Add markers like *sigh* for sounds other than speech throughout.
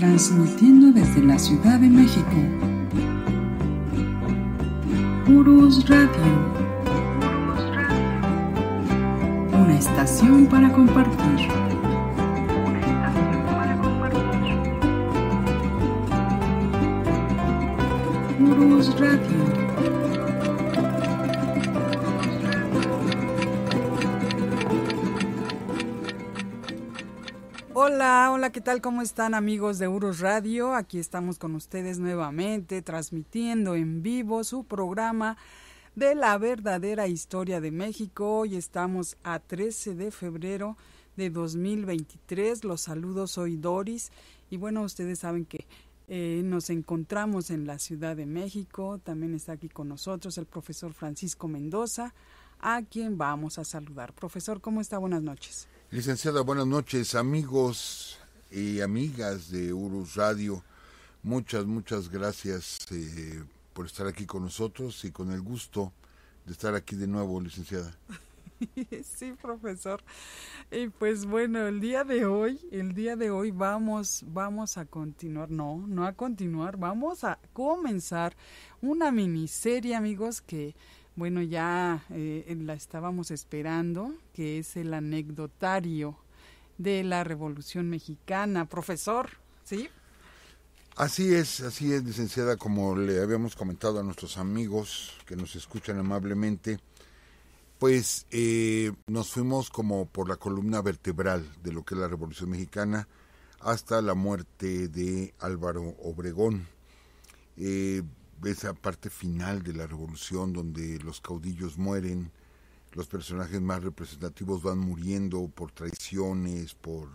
transmitiendo desde la Ciudad de México. Purus Radio. Una estación para compartir. Urus Radio. Hola, hola, ¿qué tal? ¿Cómo están amigos de Euros Radio? Aquí estamos con ustedes nuevamente transmitiendo en vivo su programa de la verdadera historia de México. Hoy estamos a 13 de febrero de 2023. Los saludos, soy Doris. Y bueno, ustedes saben que eh, nos encontramos en la Ciudad de México. También está aquí con nosotros el profesor Francisco Mendoza, a quien vamos a saludar. Profesor, ¿cómo está? Buenas noches. Licenciada, buenas noches, amigos y amigas de Urus Radio. Muchas, muchas gracias eh, por estar aquí con nosotros y con el gusto de estar aquí de nuevo, licenciada. *laughs* Sí, profesor. Y eh, pues bueno, el día de hoy, el día de hoy vamos, vamos a continuar, no, no a continuar, vamos a comenzar una miniserie, amigos, que bueno, ya eh, la estábamos esperando, que es el anecdotario de la Revolución Mexicana. Profesor, ¿sí? Así es, así es, licenciada, como le habíamos comentado a nuestros amigos que nos escuchan amablemente, pues eh, nos fuimos como por la columna vertebral de lo que es la Revolución Mexicana hasta la muerte de Álvaro Obregón. Eh, esa parte final de la revolución donde los caudillos mueren, los personajes más representativos van muriendo por traiciones, por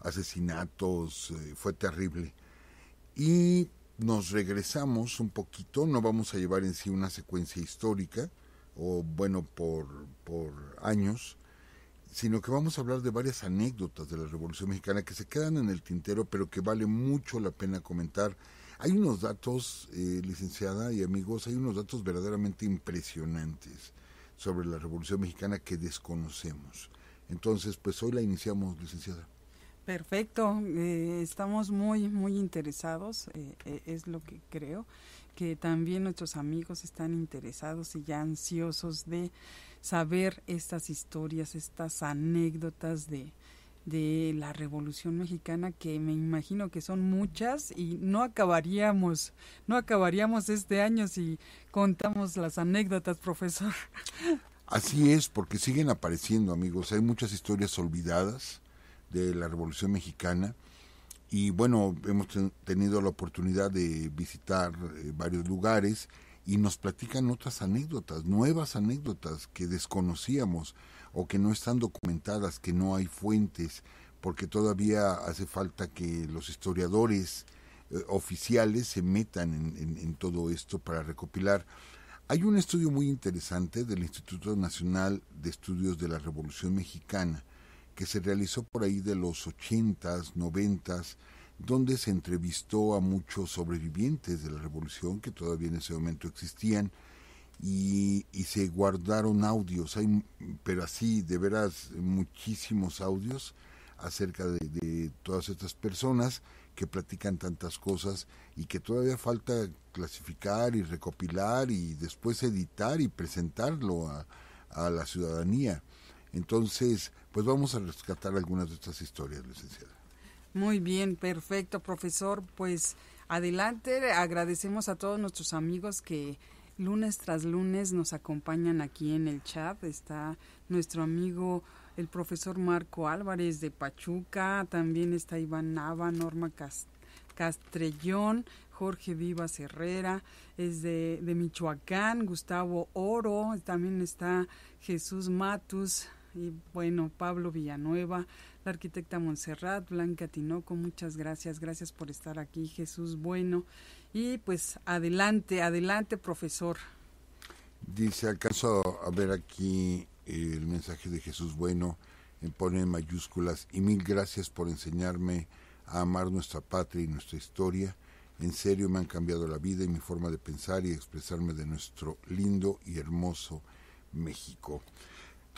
asesinatos, eh, fue terrible. Y nos regresamos un poquito, no vamos a llevar en sí una secuencia histórica, o bueno, por, por años, sino que vamos a hablar de varias anécdotas de la Revolución Mexicana que se quedan en el tintero, pero que vale mucho la pena comentar hay unos datos, eh, licenciada y amigos, hay unos datos verdaderamente impresionantes sobre la Revolución Mexicana que desconocemos. Entonces, pues hoy la iniciamos, licenciada. Perfecto, eh, estamos muy, muy interesados, eh, es lo que creo, que también nuestros amigos están interesados y ya ansiosos de saber estas historias, estas anécdotas de, de la Revolución Mexicana que me imagino que son muchas y no acabaríamos, no acabaríamos este año si contamos las anécdotas, profesor. Así es, porque siguen apareciendo, amigos. Hay muchas historias olvidadas de la Revolución Mexicana y bueno, hemos tenido la oportunidad de visitar eh, varios lugares y nos platican otras anécdotas, nuevas anécdotas que desconocíamos o que no están documentadas, que no hay fuentes, porque todavía hace falta que los historiadores eh, oficiales se metan en, todo esto para recopilar. Hay un estudio muy interesante del Instituto Nacional de Estudios de la Revolución Mexicana que se realizó por ahí de los 80s, 90 donde se entrevistó a muchos sobrevivientes de la revolución que todavía en ese momento existían y, se guardaron audios, hay, pero así, de veras, muchísimos audios acerca de, todas estas personas que platican tantas cosas y que todavía falta clasificar y recopilar y después editar y presentarlo a, a la ciudadanía. Entonces, pues vamos a rescatar algunas de estas historias, licenciada. Muy bien, perfecto, profesor. Pues adelante, agradecemos a todos nuestros amigos que lunes tras lunes nos acompañan aquí en el chat. Está nuestro amigo el profesor Marco Álvarez de Pachuca, también está Iván Nava, Norma Castrellón, Jorge Vivas Herrera, es de, de Michoacán, Gustavo Oro, también está Jesús Matus y bueno, Pablo Villanueva la arquitecta Montserrat, Blanca Tinoco, muchas gracias, gracias por estar aquí, Jesús Bueno. Y pues adelante, adelante, profesor. Dice, alcanzo a ver aquí el mensaje de Jesús Bueno, pone en mayúsculas, y mil gracias por enseñarme a amar nuestra patria y nuestra historia. En serio me han cambiado la vida y mi forma de pensar y expresarme de nuestro lindo y hermoso México.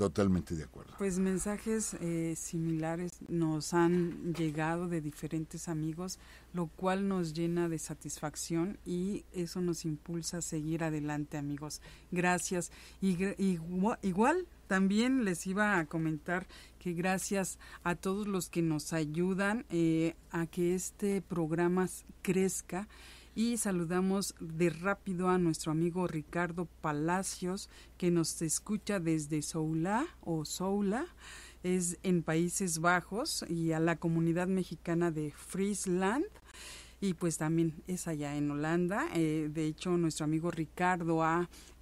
Totalmente de acuerdo. Pues mensajes eh, similares nos han llegado de diferentes amigos, lo cual nos llena de satisfacción y eso nos impulsa a seguir adelante, amigos. Gracias. Y, igual, también les iba a comentar que gracias a todos los que nos ayudan eh, a que este programa crezca. Y saludamos de rápido a nuestro amigo Ricardo Palacios, que nos escucha desde Soula o Soula, es en Países Bajos, y a la comunidad mexicana de Friesland y pues también es allá en Holanda. Eh, de hecho, nuestro amigo Ricardo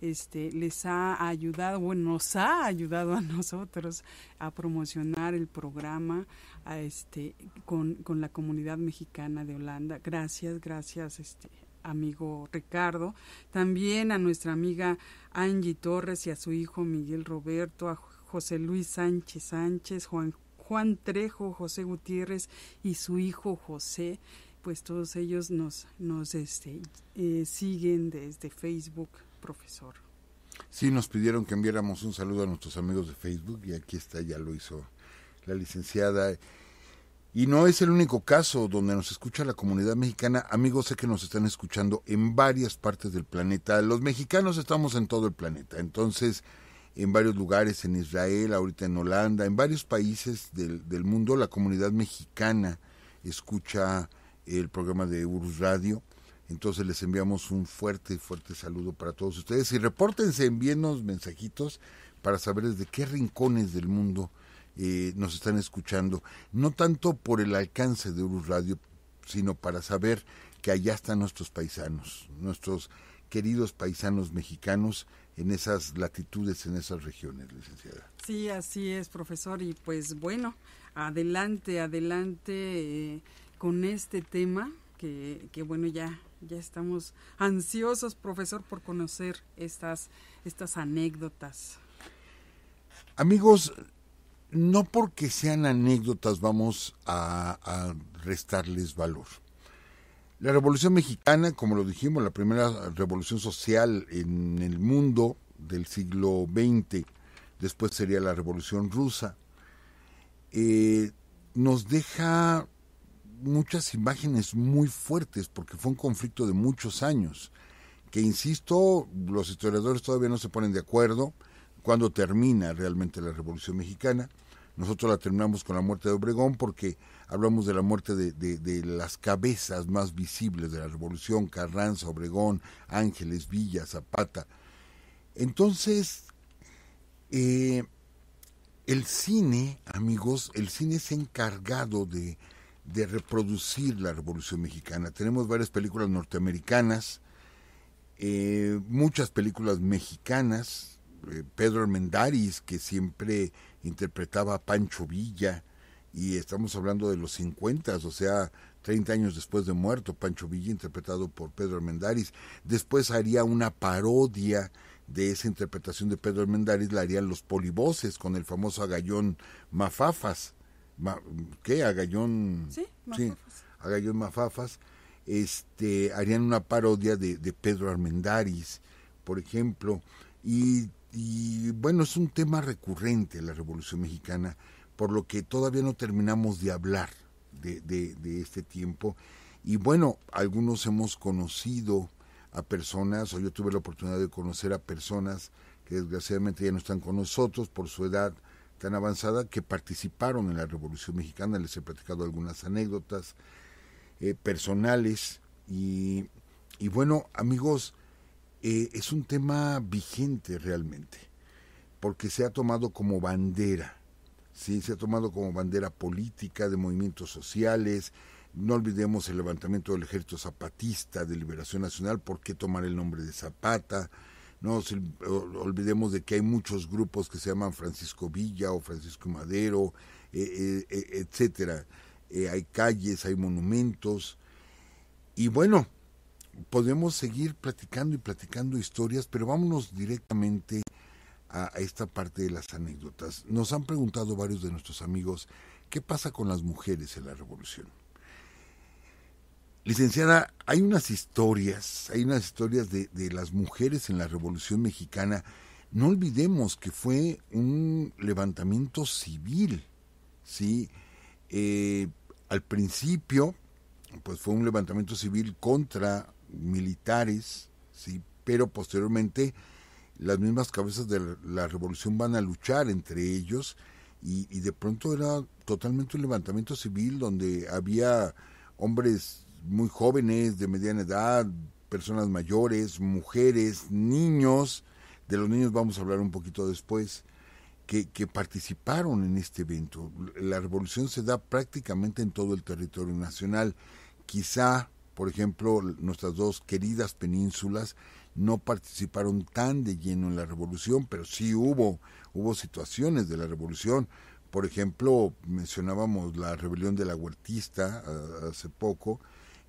este, les ha ayudado, bueno, nos ha ayudado a *laughs* nosotros a promocionar el programa este, con, la comunidad mexicana de Holanda. Gracias, gracias, este, amigo Ricardo, también a nuestra amiga Angie Torres y a su hijo Miguel Roberto, a José Luis Sánchez Sánchez, Juan, Juan Trejo, José Gutiérrez y su hijo José pues todos ellos nos, nos este, eh, siguen desde Facebook, profesor. Sí, nos pidieron que enviáramos un saludo a nuestros amigos de Facebook y aquí está, ya lo hizo la licenciada. Y no es el único caso donde nos escucha la comunidad mexicana. Amigos, sé que nos están escuchando en varias partes del planeta. Los mexicanos estamos en todo el planeta. Entonces, en varios lugares, en Israel, ahorita en Holanda, en varios países del, del mundo, la comunidad mexicana escucha el programa de Urus Radio. Entonces les enviamos un fuerte, fuerte saludo para todos ustedes y repórtense, envíenos mensajitos para saber desde qué rincones del mundo eh, nos están escuchando. No tanto por el alcance de Urus Radio, sino para saber que allá están nuestros paisanos, nuestros queridos paisanos mexicanos en esas latitudes, en esas regiones, licenciada. Sí, así es, profesor. Y pues bueno, adelante, adelante. Eh, con este tema que, bueno, ya, ya estamos ansiosos, profesor, por conocer estas, estas anécdotas. Amigos, no porque sean anécdotas vamos a, restarles valor. La Revolución Mexicana, como lo dijimos, la primera revolución social en el mundo del siglo XX, después sería la Revolución Rusa, eh, nos deja muchas imágenes muy fuertes porque fue un conflicto de muchos años, que insisto, los historiadores todavía no se ponen de acuerdo cuando termina realmente la Revolución Mexicana. Nosotros la terminamos con la muerte de Obregón porque hablamos de la muerte de, las cabezas más visibles de la Revolución, Carranza, Obregón, Ángeles, Villa, Zapata. Entonces, eh, el cine, amigos, el cine es encargado de, de reproducir la Revolución Mexicana. Tenemos varias películas norteamericanas, eh, muchas películas mexicanas, eh, Pedro Armendáriz, que siempre interpretaba a Pancho Villa, y estamos hablando de los 50, o sea, 30 años después de muerto, Pancho Villa interpretado por Pedro Armendáriz. Después haría una parodia de esa interpretación de Pedro Armendáriz, la harían los poliboses con el famoso agallón Mafafas ma, ¿qué? A Sí, Mafafas. Este, harían una parodia de, Pedro Armendáriz, por ejemplo. Y, y bueno, es un tema recurrente la Revolución Mexicana, por lo que todavía no terminamos de hablar de este tiempo. Y bueno, algunos hemos conocido a personas, o yo tuve la oportunidad de conocer a personas que desgraciadamente ya no están con nosotros por su edad tan avanzada que participaron en la Revolución Mexicana. Les he platicado algunas anécdotas eh, personales y, bueno, amigos, eh, es un tema vigente realmente, porque se ha tomado como bandera, ¿sí? se ha tomado como bandera política de movimientos sociales. No olvidemos el levantamiento del ejército zapatista de liberación nacional, ¿por qué tomar el nombre de Zapata? No olvidemos de que hay muchos grupos que se llaman Francisco Villa o Francisco Madero, etc. Eh, eh, eh, etcétera. hay calles, hay monumentos. Y bueno, podemos seguir platicando y platicando historias, pero vámonos directamente a esta parte de las anécdotas. Nos han preguntado varios de nuestros amigos, ¿qué pasa con las mujeres en la revolución? Licenciada, hay unas historias, hay unas historias de, las mujeres en la Revolución Mexicana. No olvidemos que fue un levantamiento civil, ¿sí? Eh, al principio, pues fue un levantamiento civil contra militares, ¿sí? Pero posteriormente las mismas cabezas de la revolución van a luchar entre ellos y, y de pronto era totalmente un levantamiento civil donde había hombres muy jóvenes, de mediana edad, personas mayores, mujeres, niños, de los niños vamos a hablar un poquito después, que, que, participaron en este evento. La revolución se da prácticamente en todo el territorio nacional. Quizá, por ejemplo, nuestras dos queridas penínsulas no participaron tan de lleno en la revolución, pero sí hubo, hubo situaciones de la revolución. Por ejemplo, mencionábamos la rebelión de la huertista eh, hace poco,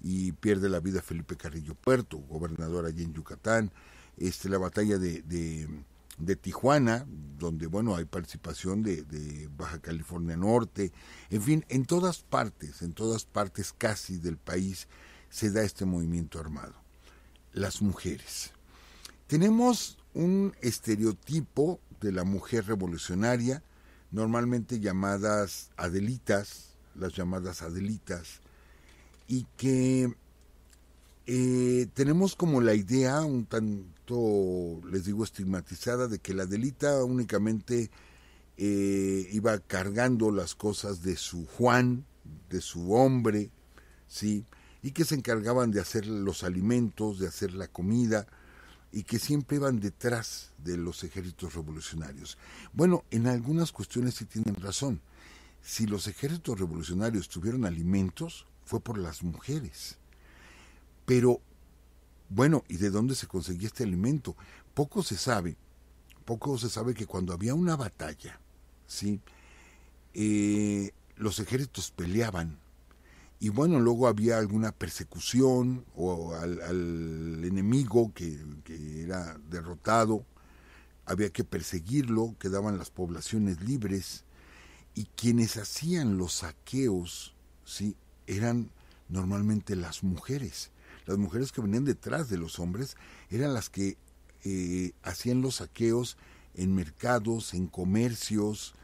y pierde la vida Felipe Carrillo Puerto, gobernador allí en Yucatán, este, la batalla de, de, Tijuana, donde bueno hay participación de, de, Baja California Norte, en fin, en todas partes, en todas partes casi del país se da este movimiento armado. Las mujeres. Tenemos un estereotipo de la mujer revolucionaria, normalmente llamadas adelitas, las llamadas adelitas, y que eh, tenemos como la idea un tanto, les digo, estigmatizada de que la delita únicamente eh, iba cargando las cosas de su Juan, de su hombre, ¿sí? Y que se encargaban de hacer los alimentos, de hacer la comida, y que siempre iban detrás de los ejércitos revolucionarios. Bueno, en algunas cuestiones sí tienen razón. Si los ejércitos revolucionarios tuvieron alimentos, fue por las mujeres. Pero, bueno, ¿y de dónde se conseguía este alimento? Poco se sabe, poco se sabe que cuando había una batalla, ¿sí? Eh, los ejércitos peleaban. Y bueno, luego había alguna persecución o al, enemigo que, que era derrotado, había que perseguirlo, quedaban las poblaciones libres y quienes hacían los saqueos, ¿sí? eran normalmente las mujeres. Las mujeres que venían detrás de los hombres eran las que eh, hacían los saqueos en mercados, en comercios,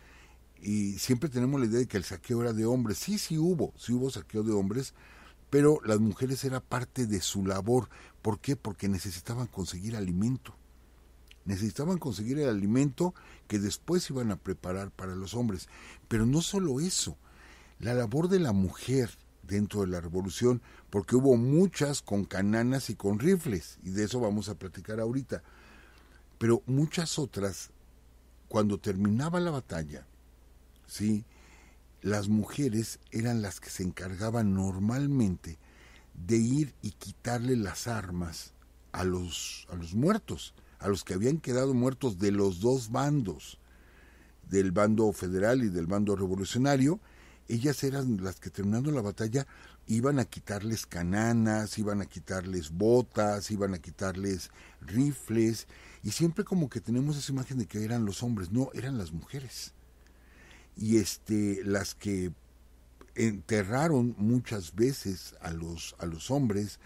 y siempre tenemos la idea de que el saqueo era de hombres. Sí, sí hubo, sí hubo saqueo de hombres, pero las mujeres era parte de su labor. ¿Por qué? Porque necesitaban conseguir alimento. Necesitaban conseguir el alimento que después iban a preparar para los hombres. Pero no solo eso, la labor de la mujer dentro de la revolución, porque hubo muchas con cananas y con rifles, y de eso vamos a platicar ahorita. Pero muchas otras, cuando terminaba la batalla, ¿sí? las mujeres eran las que se encargaban normalmente de ir y quitarle las armas a los, a los muertos, a los que habían quedado muertos de los dos bandos, del bando federal y del bando revolucionario, ellas eran las que terminando la batalla iban a quitarles cananas, iban a quitarles botas, iban a quitarles rifles, y siempre como que tenemos esa imagen de que eran los hombres, no, eran las mujeres. Y este, las que enterraron muchas veces a los, a los hombres,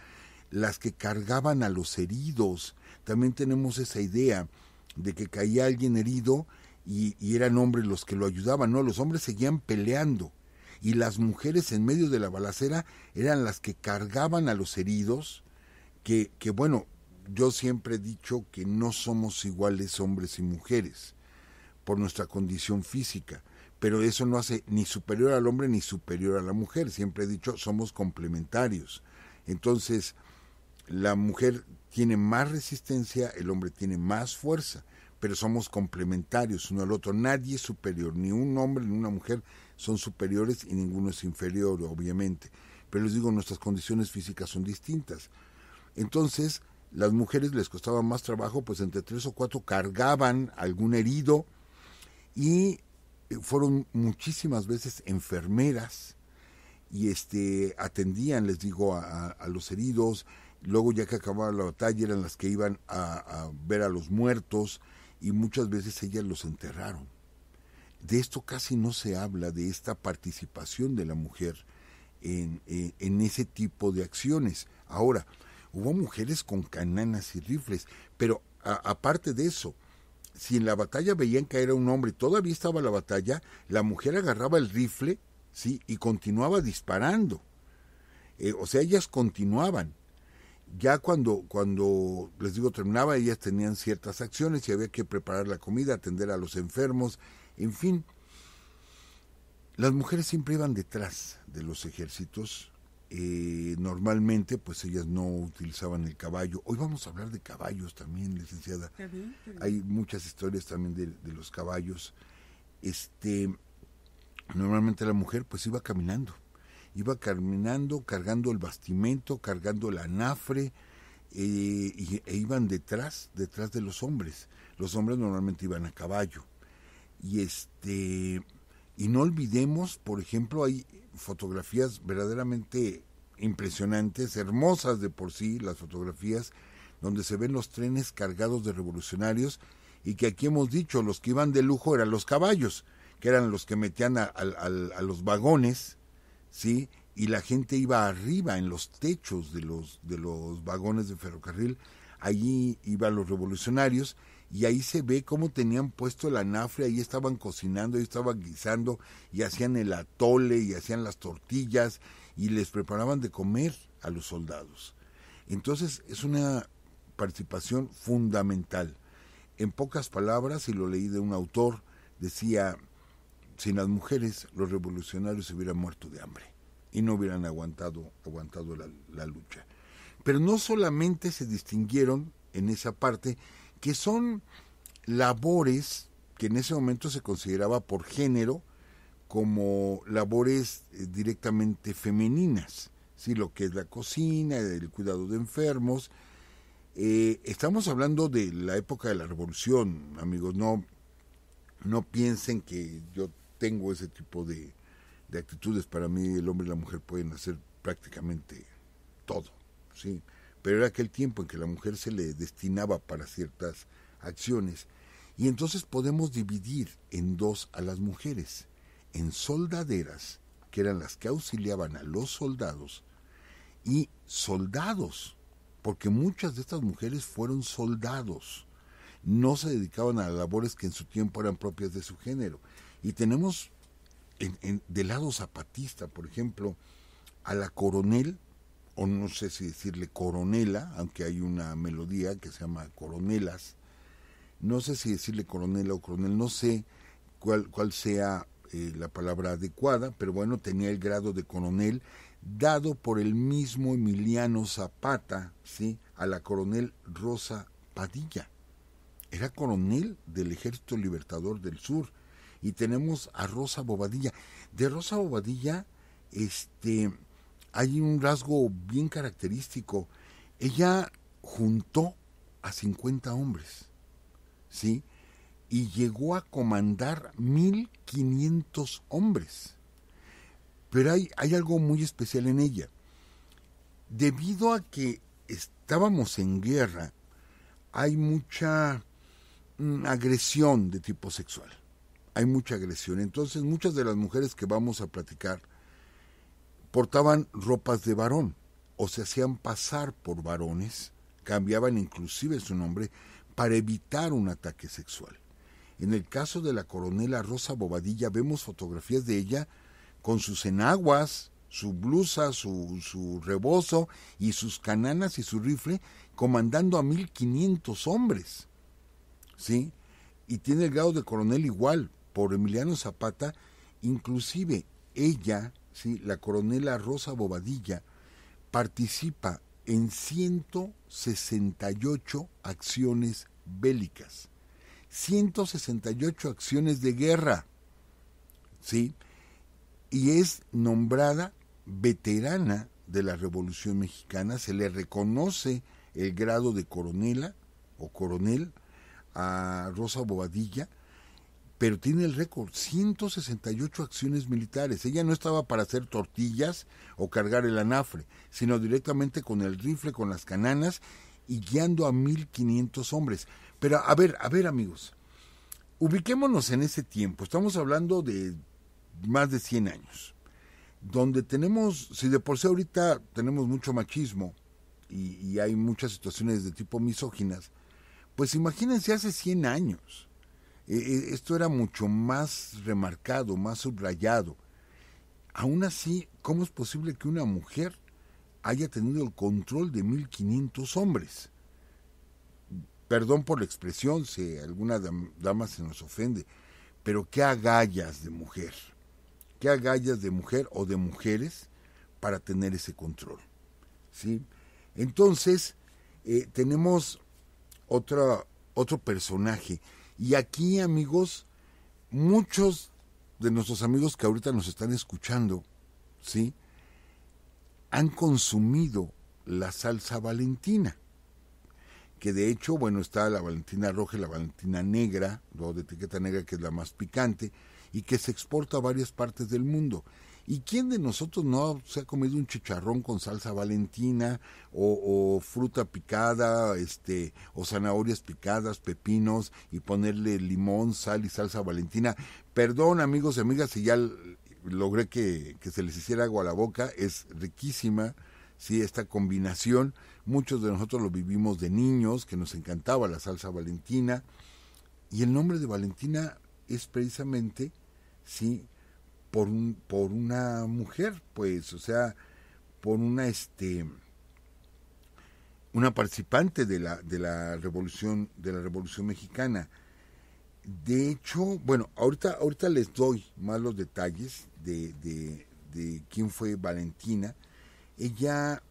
las que cargaban a los heridos, también tenemos esa idea de que caía alguien herido y, y eran hombres los que lo ayudaban, no, los hombres seguían peleando y las mujeres en medio de la balacera eran las que cargaban a los heridos, que, que bueno, yo siempre he dicho que no somos iguales hombres y mujeres por nuestra condición física, pero eso no hace ni superior al hombre ni superior a la mujer, siempre he dicho somos complementarios. Entonces, la mujer tiene más resistencia, el hombre tiene más fuerza, pero somos complementarios uno al otro, nadie es superior, ni un hombre ni una mujer son superiores y ninguno es inferior, obviamente. Pero les digo, nuestras condiciones físicas son distintas. Entonces, las mujeres les costaba más trabajo, pues entre tres o cuatro cargaban algún herido y eh, fueron muchísimas veces enfermeras y este atendían, les digo, a, los heridos. Luego ya que acababa la batalla eran las que iban a ver a los muertos y muchas veces ellas los enterraron. De esto casi no se habla, de esta participación de la mujer en, eh, ese tipo de acciones. Ahora, hubo mujeres con cananas y rifles, pero aparte de eso, si en la batalla veían caer a un hombre, todavía estaba la batalla, la mujer agarraba el rifle, sí, y continuaba disparando. Eh, o sea, ellas continuaban. Ya cuando, cuando les digo terminaba, ellas tenían ciertas acciones y había que preparar la comida, atender a los enfermos, en fin, las mujeres siempre iban detrás de los ejércitos. Eh, normalmente, pues ellas no utilizaban el caballo. Hoy vamos a hablar de caballos también, licenciada. Hay muchas historias también de, los caballos. Este, normalmente la mujer, pues iba caminando. Iba caminando, cargando el bastimento, cargando la anafre, eh, y, e iban detrás, detrás de los hombres. Los hombres normalmente iban a caballo y este y no olvidemos, por ejemplo, hay fotografías verdaderamente impresionantes, hermosas de por sí las fotografías, donde se ven los trenes cargados de revolucionarios y que aquí hemos dicho, los que iban de lujo eran los caballos, que eran los que metían a, los vagones, ¿sí? Y la gente iba arriba en los techos de los, de los vagones de ferrocarril, allí iban los revolucionarios y ahí se ve cómo tenían puesto la anafre, ahí estaban cocinando, ahí estaban guisando y hacían el atole y hacían las tortillas y les preparaban de comer a los soldados. Entonces es una participación fundamental. En pocas palabras, y lo leí de un autor, decía, sin las mujeres los revolucionarios se hubieran muerto de hambre y no hubieran aguantado, aguantado la, la lucha. Pero no solamente se distinguieron en esa parte, que son labores que en ese momento se consideraba por género como labores eh, directamente femeninas, ¿sí? lo que es la cocina, el cuidado de enfermos. Eh, estamos hablando de la época de la revolución, amigos, no, no piensen que yo tengo ese tipo de, de actitudes. Para mí el hombre y la mujer pueden hacer prácticamente todo, ¿sí? pero era aquel tiempo en que la mujer se le destinaba para ciertas acciones. Y entonces podemos dividir en dos a las mujeres, en soldaderas, que eran las que auxiliaban a los soldados, y soldados, porque muchas de estas mujeres fueron soldados, no se dedicaban a labores que en su tiempo eran propias de su género. Y tenemos del lado zapatista, por ejemplo, a la coronel o no sé si decirle coronela, aunque hay una melodía que se llama coronelas, no sé si decirle coronela o coronel, no sé cuál, cuál sea eh, la palabra adecuada, pero bueno, tenía el grado de coronel dado por el mismo Emiliano Zapata, ¿sí? A la coronel Rosa Padilla. Era coronel del Ejército Libertador del Sur. Y tenemos a Rosa Bobadilla. De Rosa Bobadilla, este, hay un rasgo bien característico. Ella juntó a 50 hombres, ¿sí? Y llegó a comandar 1.500 hombres. Pero hay, hay algo muy especial en ella. Debido a que estábamos en guerra, hay mucha mm, agresión de tipo sexual. Hay mucha agresión. Entonces muchas de las mujeres que vamos a platicar portaban ropas de varón o se hacían pasar por varones, cambiaban inclusive su nombre para evitar un ataque sexual. En el caso de la coronela Rosa Bobadilla vemos fotografías de ella con sus enaguas, su blusa, su, su rebozo y sus cananas y su rifle, comandando a 1500 hombres. ¿Sí? Y tiene el grado de coronel igual por Emiliano Zapata, inclusive ella la coronela Rosa Bobadilla participa en 168 acciones bélicas, 168 acciones de guerra, ¿sí? Y es nombrada veterana de la Revolución Mexicana, se le reconoce el grado de coronela o coronel a Rosa Bobadilla pero tiene el récord, 168 acciones militares. Ella no estaba para hacer tortillas o cargar el anafre, sino directamente con el rifle, con las cananas y guiando a 1.500 hombres. Pero a ver, a ver amigos, ubiquémonos en ese tiempo, estamos hablando de más de 100 años, donde tenemos, si de por sí ahorita tenemos mucho machismo y, y hay muchas situaciones de tipo misóginas, pues imagínense hace 100 años e, e, esto era mucho más remarcado, más subrayado. Aún así, ¿cómo es posible que una mujer haya tenido el control de 1.500 hombres? Perdón por la expresión, si alguna dama se nos ofende, pero qué agallas de mujer, qué agallas de mujer o de mujeres para tener ese control. ¿sí? Entonces, eh, tenemos otra, otro personaje y aquí, amigos, muchos de nuestros amigos que ahorita nos están escuchando, ¿sí? Han consumido la salsa valentina, que de hecho, bueno, está la valentina roja y la valentina negra, la de etiqueta negra que es la más picante, y que se exporta a varias partes del mundo. ¿Y quién de nosotros no se ha comido un chicharrón con salsa valentina o, fruta picada, este, o zanahorias picadas, pepinos y ponerle limón, sal y salsa valentina? Perdón amigos y amigas si ya logré que, que se les hiciera agua a la boca, es riquísima. si esta combinación, muchos de nosotros lo vivimos de niños, que nos encantaba la salsa valentina, y el nombre de Valentina es precisamente, sí, por, un, por una mujer, pues, o sea, por una, este, una participante de la, de la revolución, de la revolución mexicana. De hecho, bueno, ahorita, ahorita les doy más los detalles de, de, quién fue Valentina. Ella,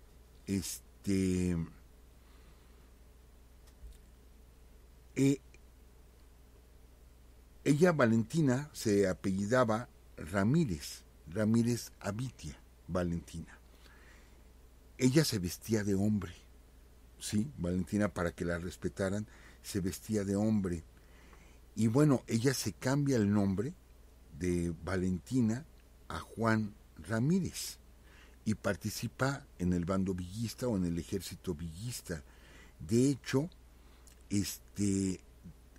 este, eh, ella Valentina se apellidaba Ramírez, Ramírez Abitia, Valentina. Ella se vestía de hombre, ¿sí? Valentina, para que la respetaran, se vestía de hombre. Y bueno, ella se cambia el nombre de Valentina a Juan Ramírez y participa en el bando villista o en el ejército villista. De hecho, este,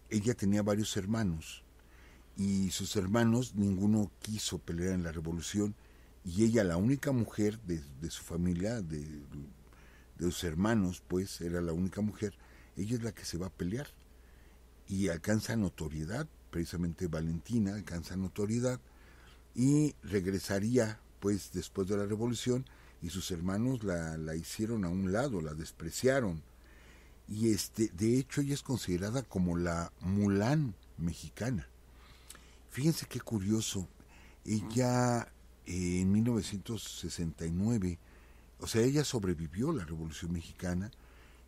ella tenía varios hermanos y sus hermanos ninguno quiso pelear en la revolución y ella la única mujer de, de su familia de, sus hermanos pues era la única mujer ella es la que se va a pelear y alcanza notoriedad precisamente Valentina alcanza notoriedad y regresaría pues después de la revolución y sus hermanos la, la hicieron a un lado la despreciaron y este de hecho ella es considerada como la Mulán mexicana Fíjense qué curioso. Ella eh, en 1969, o sea, ella sobrevivió la Revolución Mexicana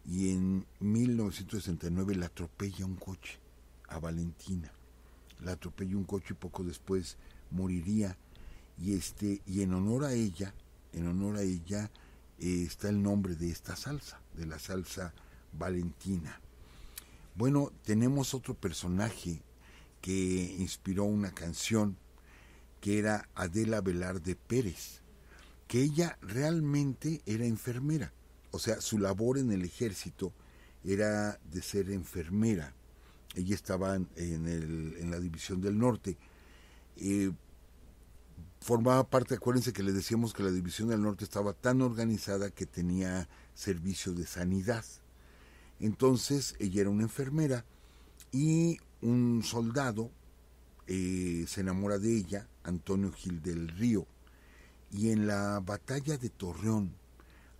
y en 1969 la atropella un coche a Valentina. La atropella un coche y poco después moriría. Y, este, y en honor a ella, en honor a ella eh, está el nombre de esta salsa, de la salsa Valentina. Bueno, tenemos otro personaje que inspiró una canción que era Adela Velarde Pérez, que ella realmente era enfermera, o sea, su labor en el ejército era de ser enfermera. Ella estaba en, la División del Norte. Eh, formaba parte, acuérdense que le decíamos que la División del Norte estaba tan organizada que tenía servicio de sanidad. Entonces ella era una enfermera y un soldado eh, se enamora de ella, Antonio Gil del Río, y en la batalla de Torreón,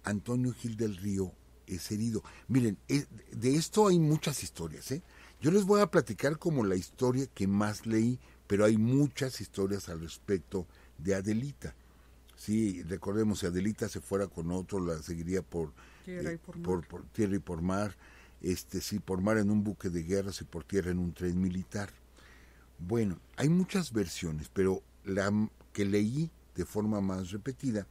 Antonio Gil del Río es herido. Miren, eh, de esto hay muchas historias. ¿eh? Yo les voy a platicar como la historia que más leí, pero hay muchas historias al respecto de Adelita. Sí, recordemos, si Adelita se fuera con otro, la seguiría por, por, por tierra y por mar este, si por mar en un buque de guerra, si por tierra en un tren militar. Bueno, hay muchas versiones, pero la que leí de forma más repetida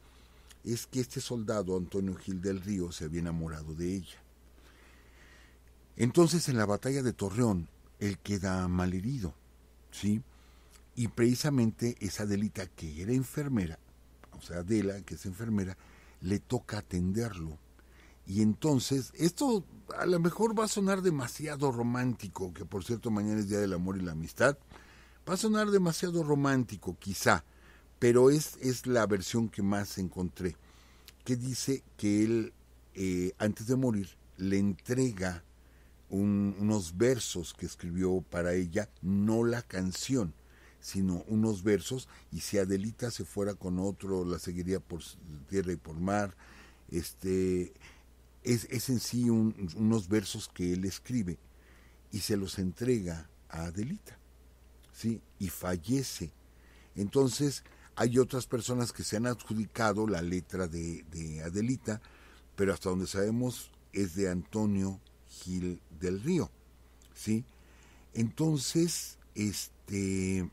es que este soldado, Antonio Gil del Río, se había enamorado de ella. Entonces, en la batalla de Torreón, él queda malherido, ¿sí? Y precisamente esa delita que era enfermera, o sea, Adela, que es enfermera, le toca atenderlo y entonces, esto a lo mejor va a sonar demasiado romántico, que por cierto mañana es Día del Amor y la Amistad, va a sonar demasiado romántico quizá, pero es, es la versión que más encontré, que dice que él, eh, antes de morir, le entrega unos versos que escribió para ella, no la canción, sino unos versos, y si Adelita se fuera con otro, la seguiría por tierra y por mar, este es, en sí unos versos que él escribe y se los entrega a Adelita, ¿sí? Y fallece. Entonces, hay otras personas que se han adjudicado la letra de, de Adelita, pero hasta donde sabemos es de Antonio Gil del Río, ¿sí? Entonces, este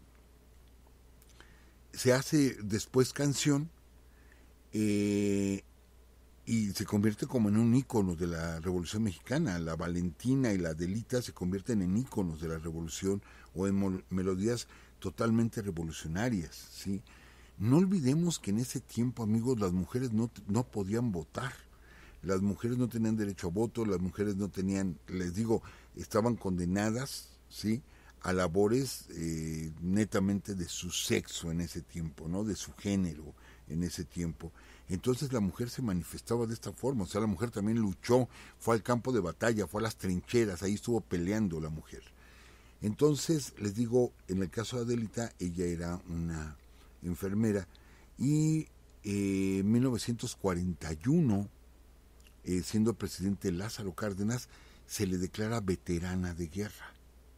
se hace después canción eh, y se convierte como en un ícono de la Revolución Mexicana. La Valentina y la Delita se convierten en íconos de la Revolución o en melodías totalmente revolucionarias, ¿sí? No olvidemos que en ese tiempo, amigos, las mujeres no, no podían votar. Las mujeres no tenían derecho a voto, las mujeres no tenían, les digo, estaban condenadas, ¿sí? a labores eh, netamente de su sexo en ese tiempo, ¿no? De su género en ese tiempo. Entonces la mujer se manifestaba de esta forma, o sea, la mujer también luchó, fue al campo de batalla, fue a las trincheras, ahí estuvo peleando la mujer. Entonces, les digo, en el caso de Adelita, ella era una enfermera y eh, en 1941, eh, siendo presidente Lázaro Cárdenas, se le declara veterana de guerra,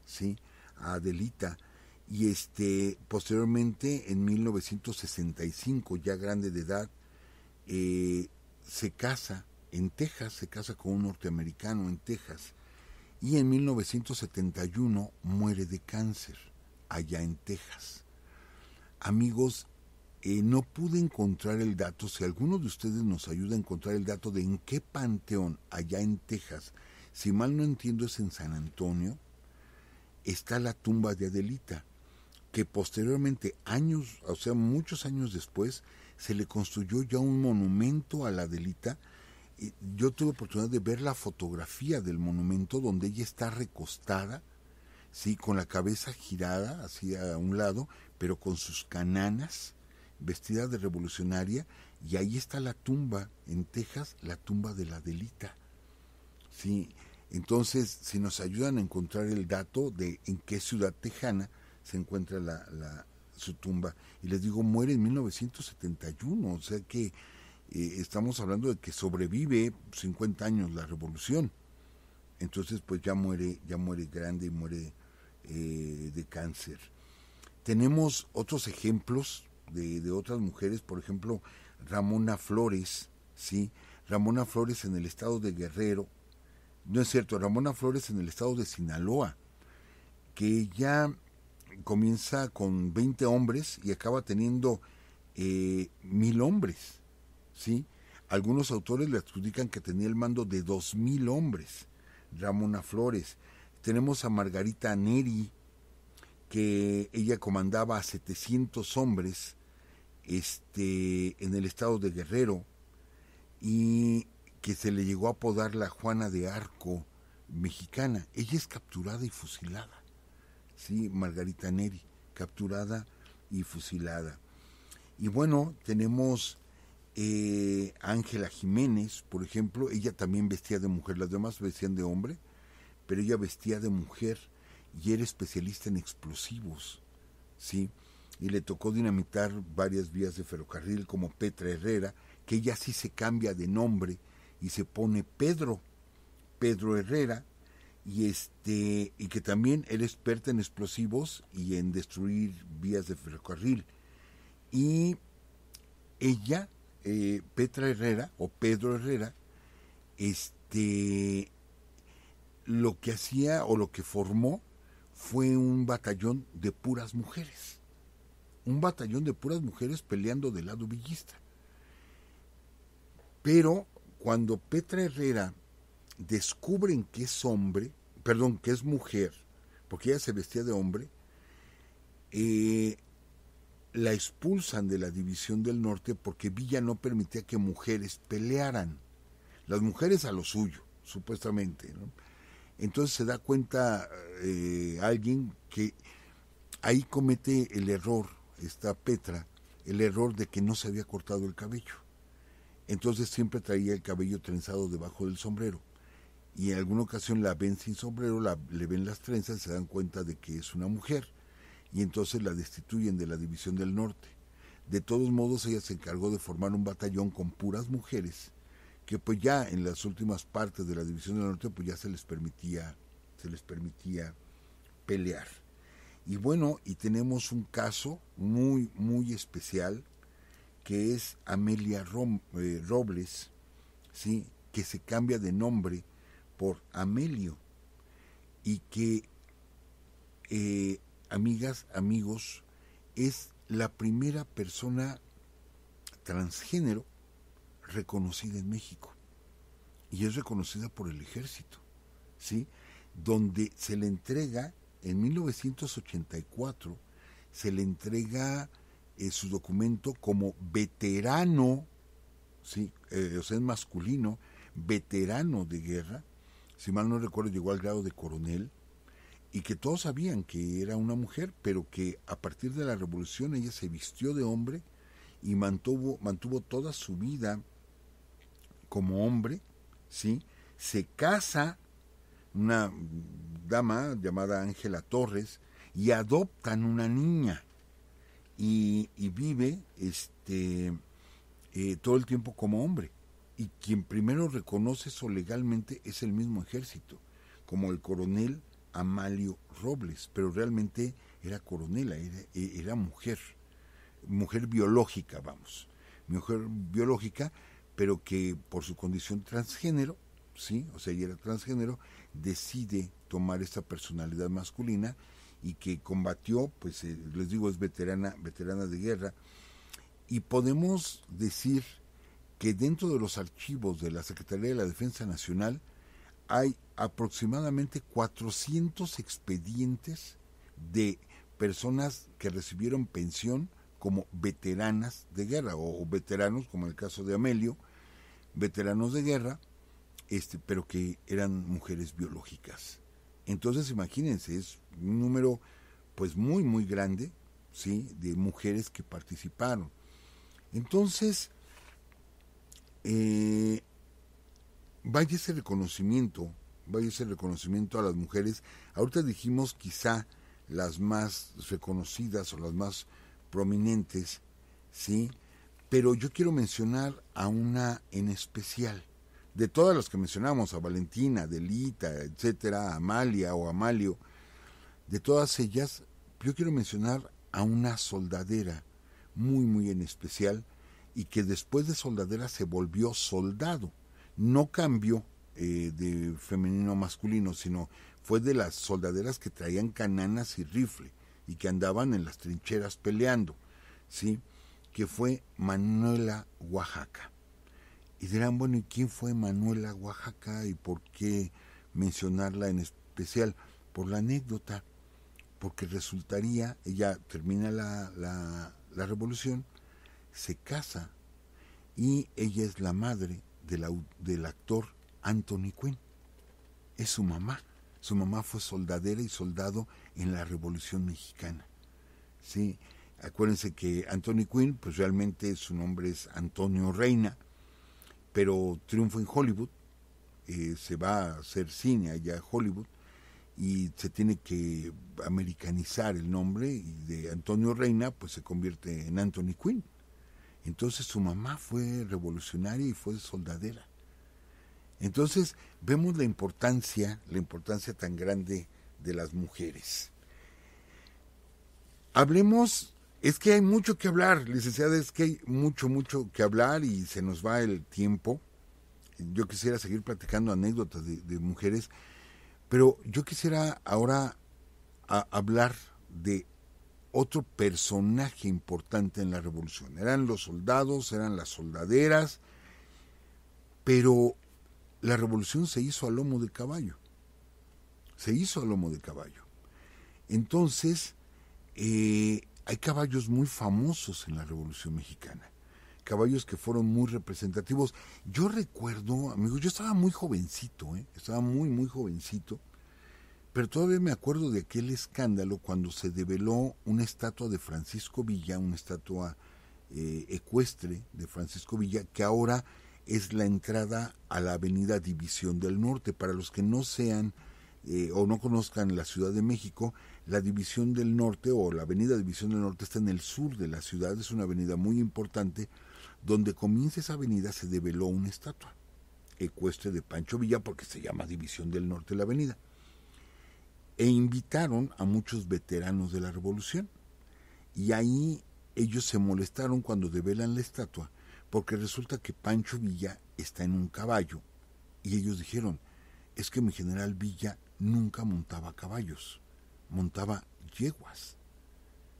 ¿sí? A Adelita. Y este, posteriormente, en 1965, ya grande de edad, eh, se casa en Texas, se casa con un norteamericano en Texas y en 1971 muere de cáncer allá en Texas. Amigos, eh, no pude encontrar el dato, si alguno de ustedes nos ayuda a encontrar el dato de en qué panteón allá en Texas, si mal no entiendo es en San Antonio, está la tumba de Adelita, que posteriormente, años, o sea, muchos años después, se le construyó ya un monumento a la delita. Yo tuve oportunidad de ver la fotografía del monumento donde ella está recostada, sí, con la cabeza girada hacia un lado, pero con sus cananas, vestida de revolucionaria, y ahí está la tumba en Texas, la tumba de la delita. Sí, entonces, si nos ayudan a encontrar el dato de en qué ciudad tejana se encuentra la, la, su tumba. Y les digo, muere en 1971, o sea que eh, estamos hablando de que sobrevive 50 años la revolución. Entonces, pues ya muere, ya muere grande muere eh, de cáncer. Tenemos otros ejemplos de, otras mujeres, por ejemplo, Ramona Flores, ¿sí? Ramona Flores en el estado de Guerrero, no es cierto, Ramona Flores en el estado de Sinaloa, que ya comienza con 20 hombres y acaba teniendo eh, mil hombres, ¿sí? Algunos autores le adjudican que tenía el mando de dos mil hombres. Ramona Flores. Tenemos a Margarita Neri, que ella comandaba a 700 hombres este, en el estado de Guerrero y que se le llegó a apodar la Juana de Arco mexicana. Ella es capturada y fusilada. ¿sí? Margarita Neri, capturada y fusilada. Y bueno, tenemos eh, Ángela Jiménez, por ejemplo, ella también vestía de mujer, las demás vestían de hombre, pero ella vestía de mujer y era especialista en explosivos, ¿sí? Y le tocó dinamitar varias vías de ferrocarril como Petra Herrera, que ella sí se cambia de nombre y se pone Pedro, Pedro Herrera, y este y que también era experta en explosivos y en destruir vías de ferrocarril y ella eh, Petra Herrera o Pedro Herrera este lo que hacía o lo que formó fue un batallón de puras mujeres un batallón de puras mujeres peleando del lado villista pero cuando Petra Herrera descubren que es hombre, perdón, que es mujer, porque ella se vestía de hombre, eh, la expulsan de la División del Norte porque Villa no permitía que mujeres pelearan, las mujeres a lo suyo, supuestamente. Entonces se da cuenta eh, alguien que ahí comete el error, está Petra, el error de que no se había cortado el cabello. Entonces siempre traía el cabello trenzado debajo del sombrero y en alguna ocasión la ven sin sombrero, la, le ven las trenzas y se dan cuenta de que es una mujer y entonces la destituyen de la División del Norte. De todos modos, ella se encargó de formar un batallón con puras mujeres, que pues ya en las últimas partes de la División del Norte pues ya se les permitía, se les permitía pelear. Y bueno, y tenemos un caso muy, muy especial, que es Amelia eh, Robles, ¿sí? que se cambia de nombre por Amelio y que, eh, amigas, amigos, es la primera persona transgénero reconocida en México y es reconocida por el ejército, ¿sí? Donde se le entrega, en 1984, se le entrega eh, su documento como veterano, ¿sí? Eh, o sea, es masculino, veterano de guerra, si mal no recuerdo, llegó al grado de coronel y que todos sabían que era una mujer, pero que a partir de la revolución ella se vistió de hombre y mantuvo, mantuvo toda su vida como hombre, ¿sí? Se casa una dama llamada Ángela Torres y adoptan una niña y, vive este, eh, todo el tiempo como hombre y quien primero reconoce eso legalmente es el mismo ejército, como el coronel Amalio Robles, pero realmente era coronel, era, mujer, mujer biológica, vamos, mujer biológica, pero que por su condición transgénero, sí, o sea, ella era transgénero, decide tomar esta personalidad masculina y que combatió, pues eh, les digo, es veterana, veterana de guerra, y podemos decir que dentro de los archivos de la Secretaría de la Defensa Nacional hay aproximadamente 400 expedientes de personas que recibieron pensión como veteranas de guerra o, veteranos, como en el caso de Amelio, veteranos de guerra, este, pero que eran mujeres biológicas. Entonces, imagínense, es un número pues muy muy grande, ¿sí? de mujeres que participaron. Entonces, eh, vaya ese reconocimiento, vaya ese reconocimiento a las mujeres. Ahorita dijimos quizá las más reconocidas o las más prominentes, ¿sí? Pero yo quiero mencionar a una en especial. De todas las que mencionamos, a Valentina, Delita, etcétera, a Amalia o Amalio, de todas ellas, yo quiero mencionar a una soldadera muy, muy en especial, y que después de soldadera se volvió soldado. No cambió eh, de femenino a masculino, sino fue de las soldaderas que traían cananas y rifle y que andaban en las trincheras peleando, ¿sí? Que fue Manuela Oaxaca. Y dirán, bueno, ¿y quién fue Manuela Oaxaca y por qué mencionarla en especial? Por la anécdota, porque resultaría, ella termina la, la, la revolución se casa y ella es la madre del, del actor Anthony Quinn. Es su mamá. Su mamá fue soldadera y soldado en la Revolución Mexicana. Sí, acuérdense que Anthony Quinn, pues realmente su nombre es Antonio Reina, pero triunfa en Hollywood, eh, se va a hacer cine allá en Hollywood y se tiene que americanizar el nombre de Antonio Reina, pues se convierte en Anthony Quinn. Entonces su mamá fue revolucionaria y fue soldadera. Entonces vemos la importancia, la importancia tan grande de las mujeres. Hablemos, es que hay mucho que hablar, licenciada, es que hay mucho, mucho que hablar y se nos va el tiempo. Yo quisiera seguir platicando anécdotas de, mujeres, pero yo quisiera ahora hablar de otro personaje importante en la revolución. Eran los soldados, eran las soldaderas, pero la revolución se hizo a lomo de caballo. Se hizo a lomo de caballo. Entonces, eh, hay caballos muy famosos en la Revolución Mexicana, caballos que fueron muy representativos. Yo recuerdo, amigos, yo estaba muy jovencito, ¿eh? estaba muy, muy jovencito, pero todavía me acuerdo de aquel escándalo cuando se develó una estatua de Francisco Villa, una estatua eh, ecuestre de Francisco Villa, que ahora es la entrada a la avenida División del Norte. Para los que no sean eh, o no conozcan la Ciudad de México, la División del Norte o la avenida División del Norte está en el sur de la ciudad, es una avenida muy importante. Donde comienza esa avenida se develó una estatua ecuestre de Pancho Villa porque se llama División del Norte la avenida e invitaron a muchos veteranos de la revolución. Y ahí ellos se molestaron cuando develan la estatua, porque resulta que Pancho Villa está en un caballo. Y ellos dijeron, es que mi general Villa nunca montaba caballos, montaba yeguas.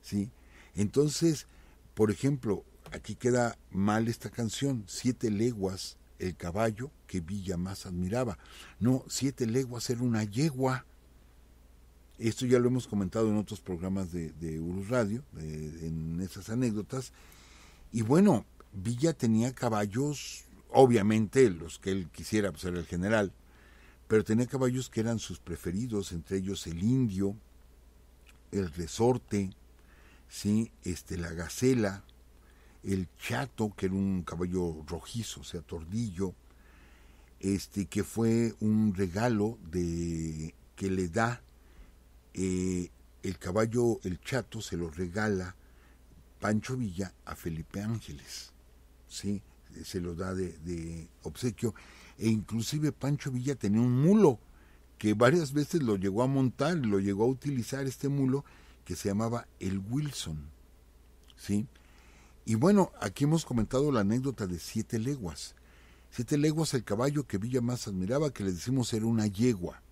¿Sí? Entonces, por ejemplo, aquí queda mal esta canción, siete leguas, el caballo que Villa más admiraba. No, siete leguas era una yegua. Esto ya lo hemos comentado en otros programas de, Uru Radio, en esas anécdotas. Y bueno, Villa tenía caballos, obviamente los que él quisiera, pues el general, pero tenía caballos que eran sus preferidos, entre ellos el indio, el resorte, ¿sí? este, la gacela, el chato, que era un caballo rojizo, o sea, tordillo, este, que fue un regalo de, que le da eh, el caballo, el chato, se lo regala Pancho Villa a Felipe Ángeles, ¿sí? se lo da de, obsequio, e inclusive Pancho Villa tenía un mulo que varias veces lo llegó a montar, lo llegó a utilizar este mulo que se llamaba el Wilson, ¿sí? Y bueno, aquí hemos comentado la anécdota de siete leguas. Siete leguas el caballo que Villa más admiraba, que le decimos era una yegua.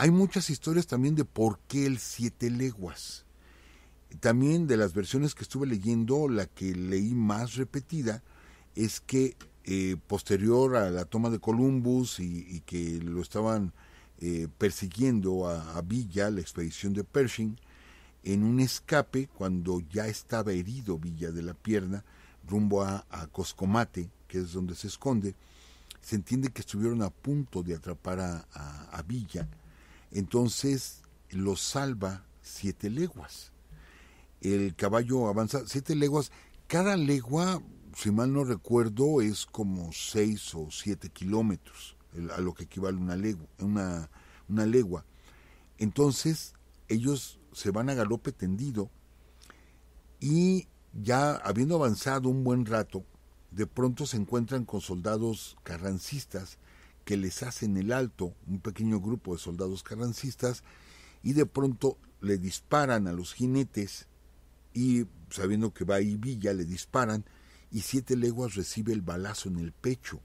Hay muchas historias también de por qué el siete leguas. También de las versiones que estuve leyendo, la que leí más repetida es que eh, posterior a la toma de Columbus y, que lo estaban eh, persiguiendo a, Villa, la expedición de Pershing, en un escape cuando ya estaba herido Villa de la pierna, rumbo a, Coscomate, que es donde se esconde, se entiende que estuvieron a punto de atrapar a Villa entonces los salva siete leguas. El caballo avanza siete leguas. Cada legua, si mal no recuerdo, es como seis o siete kilómetros, a lo que equivale una una legua. Entonces ellos se van a galope tendido y ya habiendo avanzado un buen rato, de pronto se encuentran con soldados carrancistas que les hacen el alto un pequeño grupo de soldados carrancistas y de pronto le disparan a los jinetes y sabiendo que va y Villa le disparan y siete leguas recibe el balazo en el pecho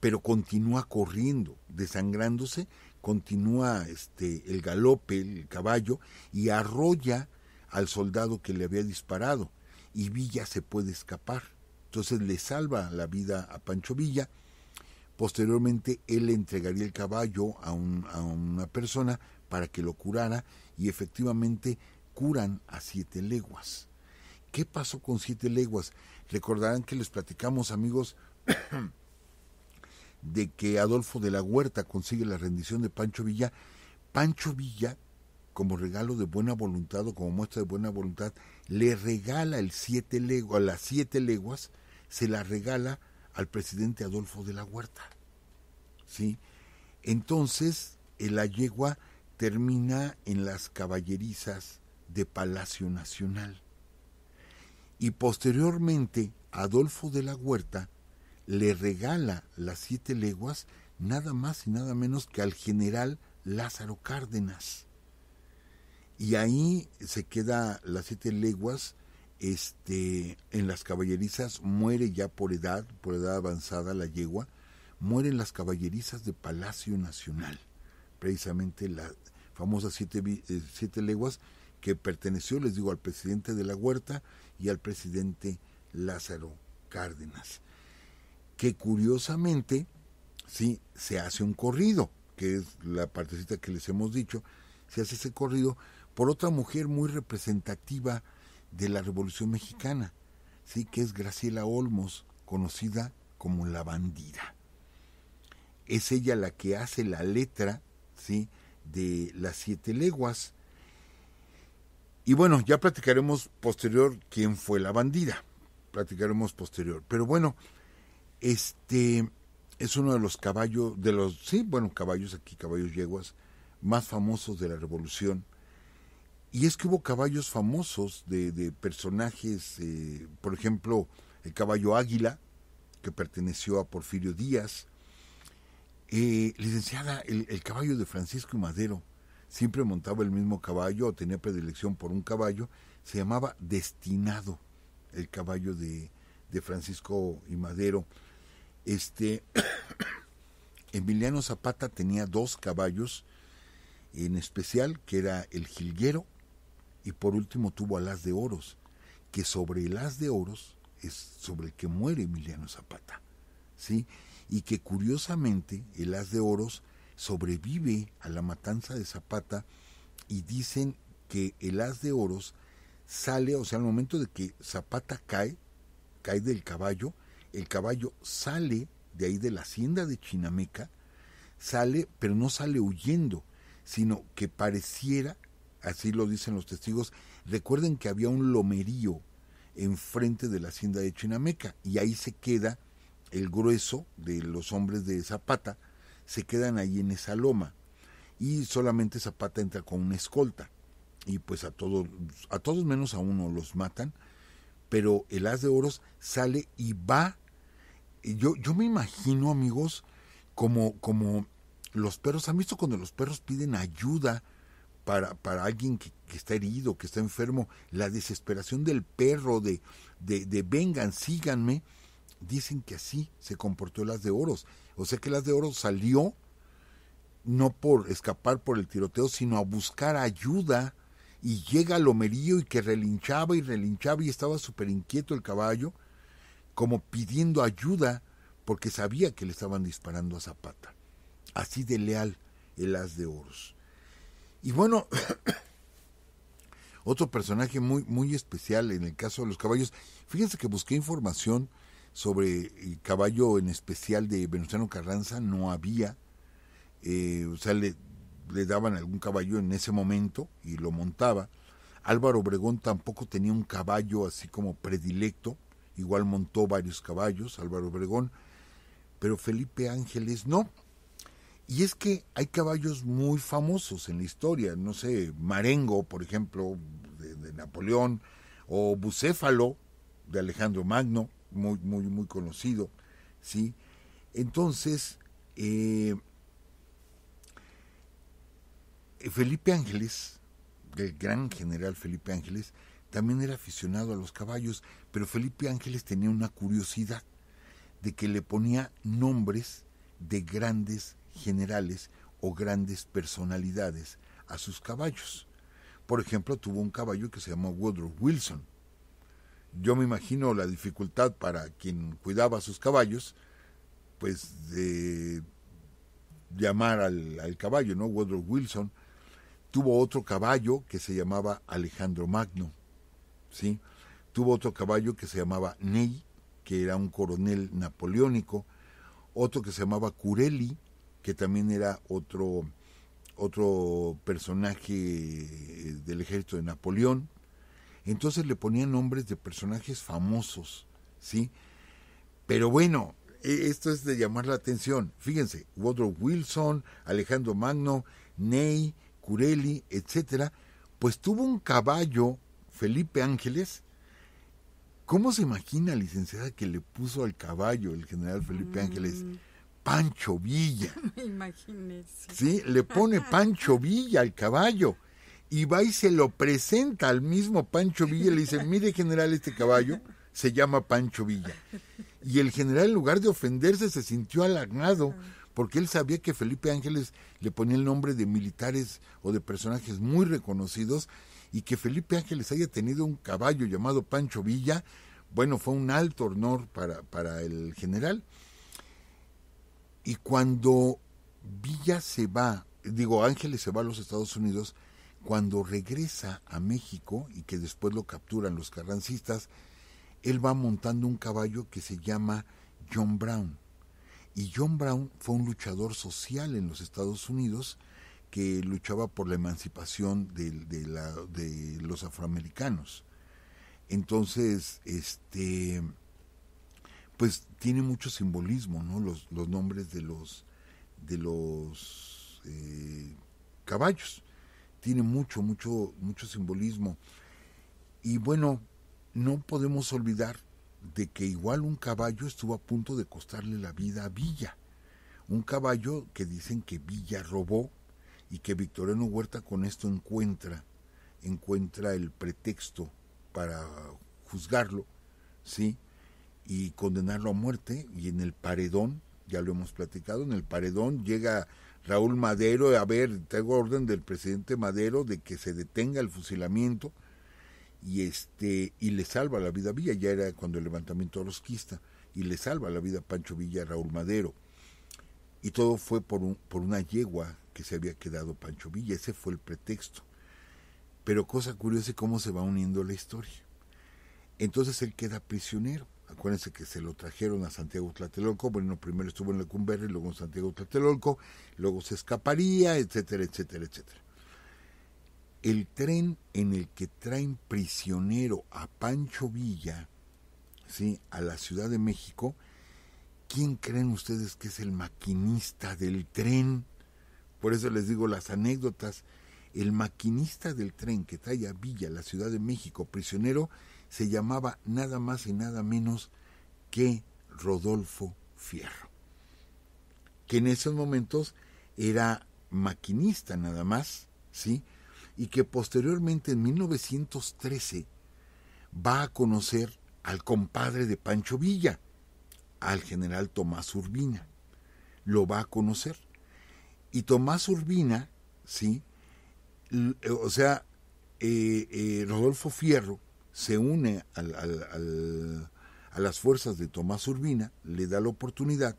pero continúa corriendo, desangrándose, continúa este el galope, el caballo, y arrolla al soldado que le había disparado, y Villa se puede escapar. Entonces le salva la vida a Pancho Villa, Posteriormente él le entregaría el caballo a, una persona para que lo curara y efectivamente curan a siete leguas. ¿Qué pasó con siete leguas? Recordarán que les platicamos, amigos, *coughs* de que Adolfo de la Huerta consigue la rendición de Pancho Villa. Pancho Villa, como regalo de buena voluntad o como muestra de buena voluntad, le regala el las siete leguas, se la regala al presidente Adolfo de la Huerta. ¿Sí? Entonces, eh, la yegua termina en las caballerizas de Palacio Nacional. Y posteriormente, Adolfo de la Huerta le regala las siete leguas nada más y nada menos que al general Lázaro Cárdenas. Y ahí se queda las siete leguas este, en las caballerizas muere ya por edad, por edad avanzada la yegua, mueren las caballerizas de Palacio Nacional, precisamente las famosas eh, siete, leguas que perteneció, les digo, al presidente de la Huerta y al presidente Lázaro Cárdenas, que curiosamente, sí, se hace un corrido, que es la partecita que les hemos dicho, se hace ese corrido por otra mujer muy representativa, de la Revolución Mexicana, sí que es Graciela Olmos, conocida como la bandida. Es ella la que hace la letra, sí, de las siete leguas. Y bueno, ya platicaremos posterior quién fue la bandida. Platicaremos posterior. Pero bueno, este es uno de los caballos, de los, sí, bueno, caballos aquí, caballos yeguas, más famosos de la revolución y es que hubo caballos famosos de, personajes, eh, por ejemplo, el caballo Águila, que perteneció a Porfirio Díaz. Eh, licenciada, el, caballo de Francisco y Madero siempre montaba el mismo caballo o tenía predilección por un caballo, se llamaba Destinado, el caballo de, de Francisco y Madero. Este, *coughs* Emiliano Zapata tenía dos caballos en especial, que era el jilguero y por último tuvo al haz de oros, que sobre el haz de oros es sobre el que muere Emiliano Zapata, ¿sí? Y que curiosamente el haz de oros sobrevive a la matanza de Zapata y dicen que el haz de oros sale, o sea, al momento de que Zapata cae, cae del caballo, el caballo sale de ahí de la hacienda de Chinameca, sale, pero no sale huyendo, sino que pareciera así lo dicen los testigos. Recuerden que había un lomerío enfrente de la hacienda de Chinameca y ahí se queda el grueso de los hombres de Zapata, se quedan ahí en esa loma y solamente Zapata entra con una escolta y pues a todos, a todos menos a uno los matan, pero el haz de oros sale y va. Yo, yo me imagino, amigos, como, como los perros, ¿han visto cuando los perros piden ayuda para, para alguien que, está herido, que está enfermo, la desesperación del perro de, de, vengan, síganme, dicen que así se comportó las de Oros. O sea que las de Oros salió no por escapar por el tiroteo, sino a buscar ayuda y llega al Homerío y que relinchaba y relinchaba y estaba súper inquieto el caballo, como pidiendo ayuda porque sabía que le estaban disparando a Zapata. Así de leal el as de oros. Y bueno, *coughs* otro personaje muy, muy especial en el caso de los caballos. Fíjense que busqué información sobre el caballo en especial de Venustiano Carranza, no había. Eh, o sea, le, le daban algún caballo en ese momento y lo montaba. Álvaro Obregón tampoco tenía un caballo así como predilecto, igual montó varios caballos, Álvaro Obregón, pero Felipe Ángeles no, y es que hay caballos muy famosos en la historia, no sé, Marengo, por ejemplo, de, Napoleón, o Bucéfalo, de Alejandro Magno, muy, muy, muy conocido, ¿sí? Entonces, eh, Felipe Ángeles, el gran general Felipe Ángeles, también era aficionado a los caballos, pero Felipe Ángeles tenía una curiosidad de que le ponía nombres de grandes generales o grandes personalidades a sus caballos. Por ejemplo, tuvo un caballo que se llamó Woodrow Wilson. Yo me imagino la dificultad para quien cuidaba sus caballos, pues de llamar al, caballo, ¿no? Woodrow Wilson. Tuvo otro caballo que se llamaba Alejandro Magno, ¿sí? Tuvo otro caballo que se llamaba Ney, que era un coronel napoleónico. Otro que se llamaba Curelli, que también era otro, otro personaje eh, del ejército de Napoleón. Entonces le ponían nombres de personajes famosos, ¿sí? Pero bueno, e, esto es de llamar la atención. Fíjense, Woodrow Wilson, Alejandro Magno, Ney, Curelli, etcétera, pues tuvo un caballo, Felipe Ángeles. ¿Cómo se imagina, licenciada, que le puso al caballo el general Felipe mm. Ángeles? Pancho Villa. *laughs* Sí, le pone *laughs* Pancho Villa al caballo y va y se lo presenta al mismo Pancho Villa y le dice, mire general, este caballo se llama Pancho Villa. Y el general en lugar de ofenderse se sintió halagado porque él sabía que Felipe Ángeles le ponía el nombre de militares o de personajes muy reconocidos y que Felipe Ángeles haya tenido un caballo llamado Pancho Villa, bueno, fue un alto honor para, para el general. Y cuando Villa se va, digo, Ángeles se va a los Estados Unidos, cuando regresa a México y que después lo capturan los carrancistas, él va montando un caballo que se llama John Brown. Y John Brown fue un luchador social en los Estados Unidos que luchaba por la emancipación de, la, de los afroamericanos. Entonces, este, pues tiene mucho simbolismo, ¿no? Los, los nombres de los, de los eh, caballos. Tiene mucho, mucho, mucho simbolismo. Y bueno, no podemos olvidar de que igual un caballo estuvo a punto de costarle la vida a Villa. Un caballo que dicen que Villa robó y que Victoriano Huerta con esto encuentra, encuentra el pretexto para juzgarlo, ¿sí? y condenarlo a muerte. Y en el paredón, ya lo hemos platicado, en el paredón llega Raúl Madero, a ver, tengo orden del presidente Madero de que se detenga el fusilamiento y este y le salva la vida a Villa, ya era cuando el levantamiento rosquista y le salva la vida a Pancho Villa Raúl Madero. Y todo fue por, un, por una yegua que se había quedado Pancho Villa, ese fue el pretexto. Pero cosa curiosa cómo se va uniendo la historia. Entonces él queda prisionero Acuérdense que se lo trajeron a Santiago Tlatelolco. Bueno, primero estuvo en la Lecumberri, luego en Santiago Tlatelolco, luego se escaparía, etcétera, etcétera, etcétera. El tren en el que traen prisionero a Pancho Villa, ¿sí? a la Ciudad de México, ¿quién creen ustedes que es el maquinista del tren? Por eso les digo las anécdotas. El maquinista del tren que trae a Villa, la Ciudad de México, prisionero, se llamaba nada más y nada menos que Rodolfo Fierro, que en esos momentos era maquinista nada más, ¿sí? Y que posteriormente en 1913 va a conocer al compadre de Pancho Villa, al general Tomás Urbina. Lo va a conocer. Y Tomás Urbina, ¿sí? Eh, o sea, eh, eh, Rodolfo Fierro se une a las fuerzas de Tomás Urbina, le da la oportunidad,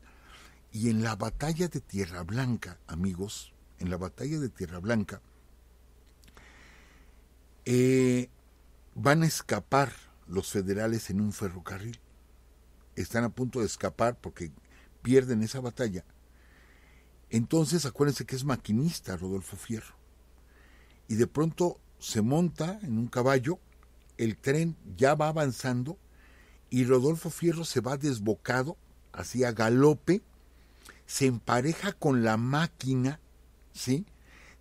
y en la batalla de Tierra Blanca, amigos, en la batalla de Tierra Blanca, eh, van a escapar los federales en un ferrocarril. Están a punto de escapar porque pierden esa batalla. Entonces acuérdense que es maquinista Rodolfo Fierro. Y de pronto se monta en un caballo el tren ya va avanzando y Rodolfo Fierro se va desbocado hacia galope, se empareja con la máquina, ¿sí?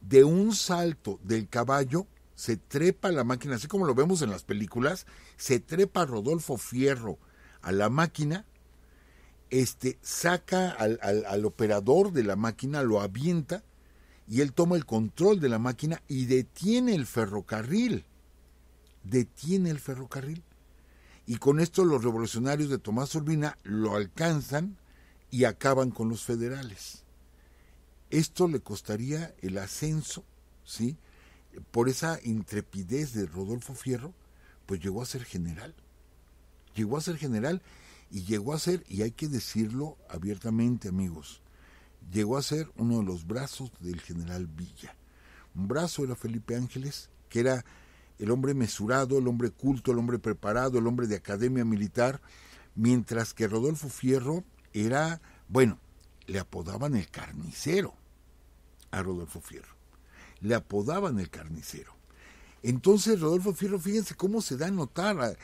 De un salto del caballo se trepa la máquina, así como lo vemos en las películas, se trepa Rodolfo Fierro a la máquina, este, saca al, al, al, operador de la máquina, lo avienta y él toma el control de la máquina y detiene el ferrocarril detiene el ferrocarril. Y con esto los revolucionarios de Tomás Urbina lo alcanzan y acaban con los federales. Esto le costaría el ascenso, ¿sí? Por esa intrepidez de Rodolfo Fierro, pues llegó a ser general. Llegó a ser general y llegó a ser, y hay que decirlo abiertamente amigos, llegó a ser uno de los brazos del general Villa. Un brazo era Felipe Ángeles, que era el hombre mesurado, el hombre culto, el hombre preparado, el hombre de academia militar, mientras que Rodolfo Fierro era, bueno, le apodaban el carnicero a Rodolfo Fierro, le apodaban el carnicero. Entonces Rodolfo Fierro, fíjense cómo se da a notar,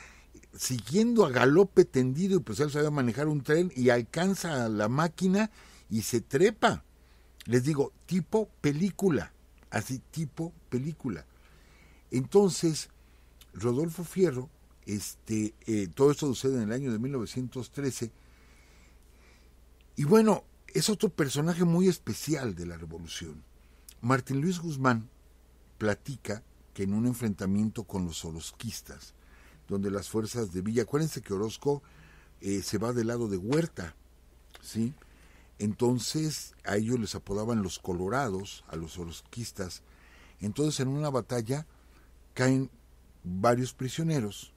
siguiendo a galope tendido, y pues él sabe manejar un tren y alcanza a la máquina y se trepa. Les digo, tipo película, así tipo película. Entonces, Rodolfo Fierro, este, eh, todo esto sucede en el año de 1913, y bueno, es otro personaje muy especial de la revolución. Martín Luis Guzmán platica que en un enfrentamiento con los orozquistas, donde las fuerzas de Villa, acuérdense que Orozco eh, se va del lado de Huerta, ¿sí? Entonces a ellos les apodaban los colorados, a los orozquistas. Entonces en una batalla caen varios prisioneros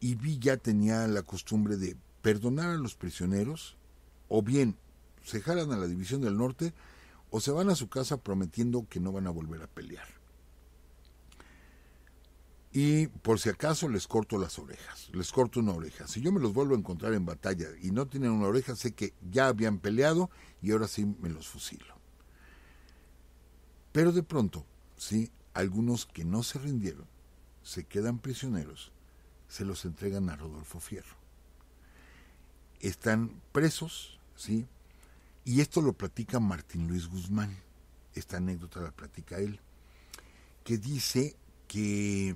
y Villa tenía la costumbre de perdonar a los prisioneros o bien se jalan a la División del Norte o se van a su casa prometiendo que no van a volver a pelear. Y por si acaso les corto las orejas, les corto una oreja. Si yo me los vuelvo a encontrar en batalla y no tienen una oreja, sé que ya habían peleado y ahora sí me los fusilo. Pero de pronto, sí, algunos que no se rindieron, se quedan prisioneros, se los entregan a Rodolfo Fierro. Están presos, ¿sí? Y esto lo platica Martín Luis Guzmán, esta anécdota la platica él, que dice que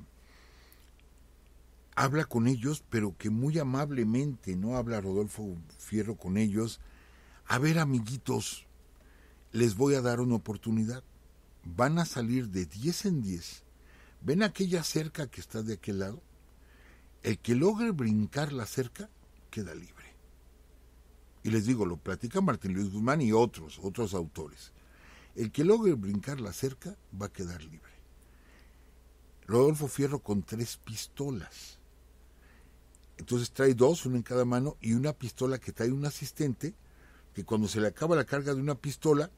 habla con ellos, pero que muy amablemente no habla Rodolfo Fierro con ellos. A ver, amiguitos, les voy a dar una oportunidad van a salir de 10 en 10. ¿Ven aquella cerca que está de aquel lado? El que logre brincar la cerca queda libre. Y les digo, lo platica Martín Luis Guzmán y otros, otros autores. El que logre brincar la cerca va a quedar libre. Rodolfo Fierro con tres pistolas. Entonces trae dos, una en cada mano, y una pistola que trae un asistente, que cuando se le acaba la carga de una pistola,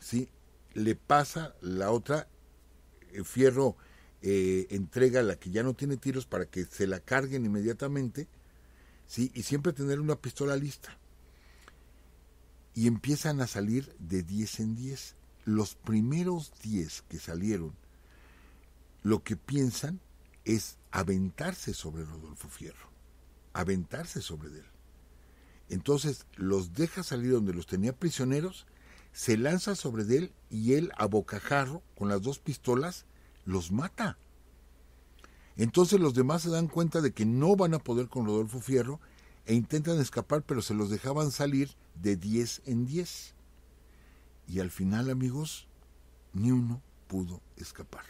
¿sí? le pasa la otra, eh, Fierro eh, entrega la que ya no tiene tiros para que se la carguen inmediatamente, ¿sí? y siempre tener una pistola lista. Y empiezan a salir de 10 en 10. Los primeros 10 que salieron, lo que piensan es aventarse sobre Rodolfo Fierro, aventarse sobre él. Entonces los deja salir donde los tenía prisioneros se lanza sobre él y él a bocajarro, con las dos pistolas, los mata. Entonces los demás se dan cuenta de que no van a poder con Rodolfo Fierro e intentan escapar, pero se los dejaban salir de 10 en 10. Y al final, amigos, ni uno pudo escapar.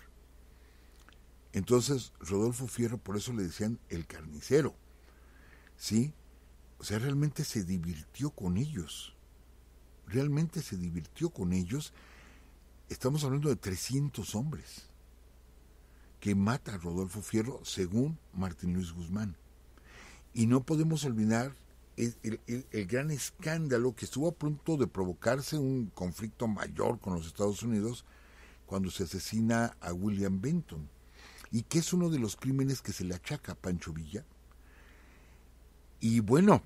Entonces, Rodolfo Fierro, por eso le decían el carnicero. ¿Sí? O sea, realmente se divirtió con ellos realmente se divirtió con ellos, estamos hablando de 300 hombres que mata a Rodolfo Fierro según Martín Luis Guzmán. Y no podemos olvidar el, el, gran escándalo que estuvo a punto de provocarse un conflicto mayor con los Estados Unidos cuando se asesina a William Benton, y que es uno de los crímenes que se le achaca a Pancho Villa. Y bueno,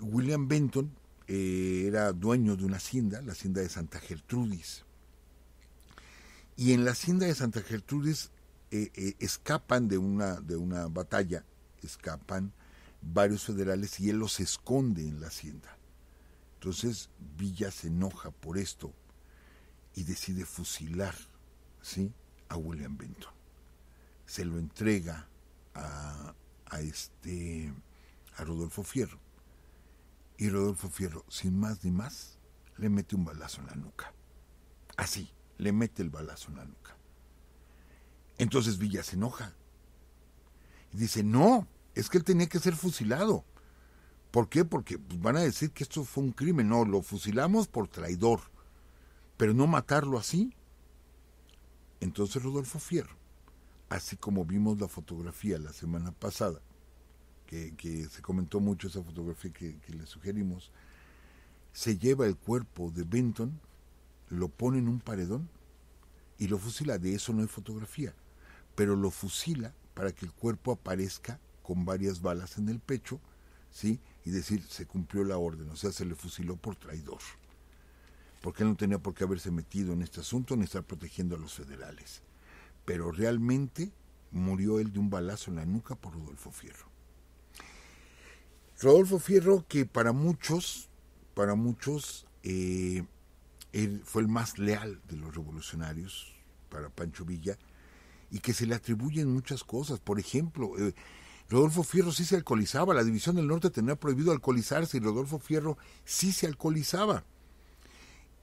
William Benton eh, era dueño de una hacienda, la hacienda de Santa Gertrudis. Y en la hacienda de Santa Gertrudis eh, eh, escapan de una, de una batalla, escapan varios federales y él los esconde en la hacienda. Entonces Villa se enoja por esto y decide fusilar a William Benton. Se lo entrega a, a, este, a Rodolfo Fierro. Y Rodolfo Fierro, sin más ni más, le mete un balazo en la nuca. Así, le mete el balazo en la nuca. Entonces Villa se enoja. Y dice, no, es que él tenía que ser fusilado. ¿Por qué? Porque pues, van a decir que esto fue un crimen. No, lo fusilamos por traidor. Pero no matarlo así. Entonces Rodolfo Fierro, así como vimos la fotografía la semana pasada que, se comentó mucho esa fotografía que, le sugerimos, se lleva el cuerpo de Benton, lo pone en un paredón y lo fusila. De eso no hay fotografía, pero lo fusila para que el cuerpo aparezca con varias balas en el pecho, ¿sí? Y decir, se cumplió la orden, o sea, se le fusiló por traidor. Porque él no tenía por qué haberse metido en este asunto ni estar protegiendo a los federales. Pero realmente murió él de un balazo en la nuca por Rodolfo Fierro. Rodolfo Fierro, que para muchos, para muchos, eh, él fue el más leal de los revolucionarios, para Pancho Villa, y que se le atribuyen muchas cosas. Por ejemplo, eh, Rodolfo Fierro sí se alcoholizaba, la División del Norte tenía prohibido alcoholizarse y Rodolfo Fierro sí se alcoholizaba.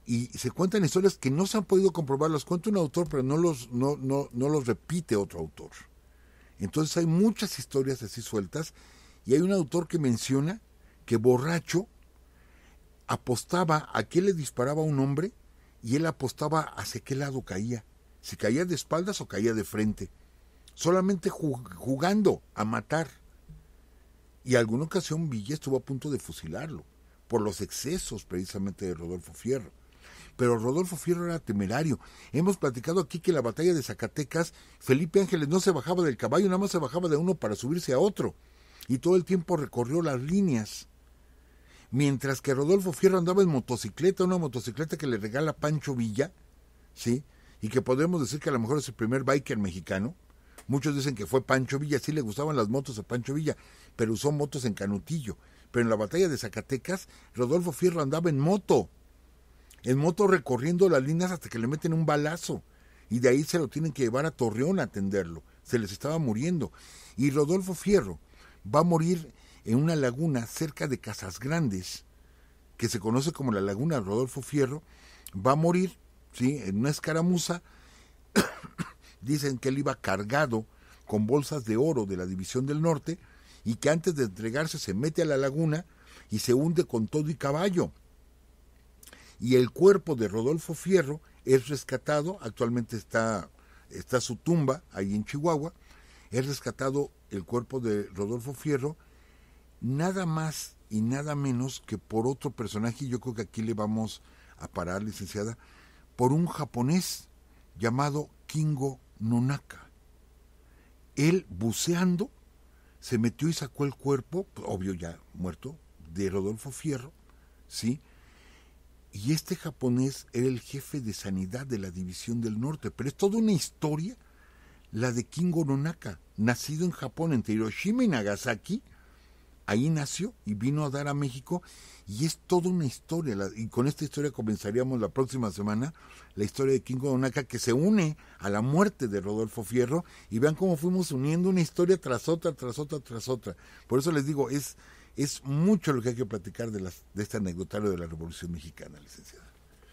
Y se cuentan historias que no se han podido comprobar, las cuenta un autor, pero no los, no, no, no los repite otro autor. Entonces hay muchas historias así sueltas y hay un autor que menciona que borracho apostaba a qué le disparaba un hombre y él apostaba hacia qué lado caía, si caía de espaldas o caía de frente, solamente jugando a matar. Y alguna ocasión Villa estuvo a punto de fusilarlo, por los excesos precisamente de Rodolfo Fierro. Pero Rodolfo Fierro era temerario. Hemos platicado aquí que en la batalla de Zacatecas, Felipe Ángeles no se bajaba del caballo, nada más se bajaba de uno para subirse a otro y todo el tiempo recorrió las líneas. Mientras que Rodolfo Fierro andaba en motocicleta, una motocicleta que le regala Pancho Villa, ¿sí? Y que podemos decir que a lo mejor es el primer biker mexicano. Muchos dicen que fue Pancho Villa, sí le gustaban las motos a Pancho Villa, pero usó motos en Canutillo. Pero en la batalla de Zacatecas, Rodolfo Fierro andaba en moto, en moto recorriendo las líneas hasta que le meten un balazo. Y de ahí se lo tienen que llevar a Torreón a atenderlo. Se les estaba muriendo. Y Rodolfo Fierro, va a morir en una laguna cerca de Casas Grandes, que se conoce como la laguna Rodolfo Fierro, va a morir ¿sí? en una escaramuza. *coughs* Dicen que él iba cargado con bolsas de oro de la División del Norte y que antes de entregarse se mete a la laguna y se hunde con todo y caballo. Y el cuerpo de Rodolfo Fierro es rescatado, actualmente está, está su tumba ahí en Chihuahua, es rescatado el cuerpo de Rodolfo Fierro, nada más y nada menos que por otro personaje, y yo creo que aquí le vamos a parar, licenciada, por un japonés llamado Kingo Nonaka. Él buceando se metió y sacó el cuerpo, obvio ya muerto, de Rodolfo Fierro, ¿sí? Y este japonés era el jefe de sanidad de la División del Norte, pero es toda una historia la de Kingo Nonaka, nacido en Japón, entre Hiroshima y Nagasaki. Ahí nació y vino a dar a México y es toda una historia. y con esta historia comenzaríamos la próxima semana la historia de Kingo Nonaka que se une a la muerte de Rodolfo Fierro y vean cómo fuimos uniendo una historia tras otra, tras otra, tras otra. Por eso les digo, es, es mucho lo que hay que platicar de, las, de este anecdotario de la Revolución Mexicana, licenciada.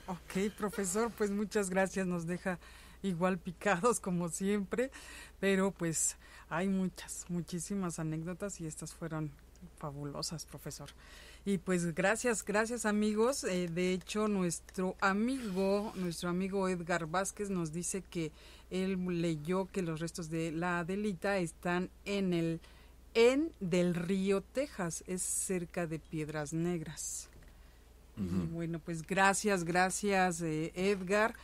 Ok, profesor, pues muchas gracias. Nos deja igual picados como siempre, pero pues hay muchas, muchísimas anécdotas y estas fueron fabulosas, profesor. Y pues gracias, gracias amigos. Eh, de hecho, nuestro amigo, nuestro amigo Edgar Vázquez nos dice que él leyó que los restos de la Adelita están en el en del río Texas, es cerca de Piedras Negras. bueno, pues gracias, gracias eh, Edgar.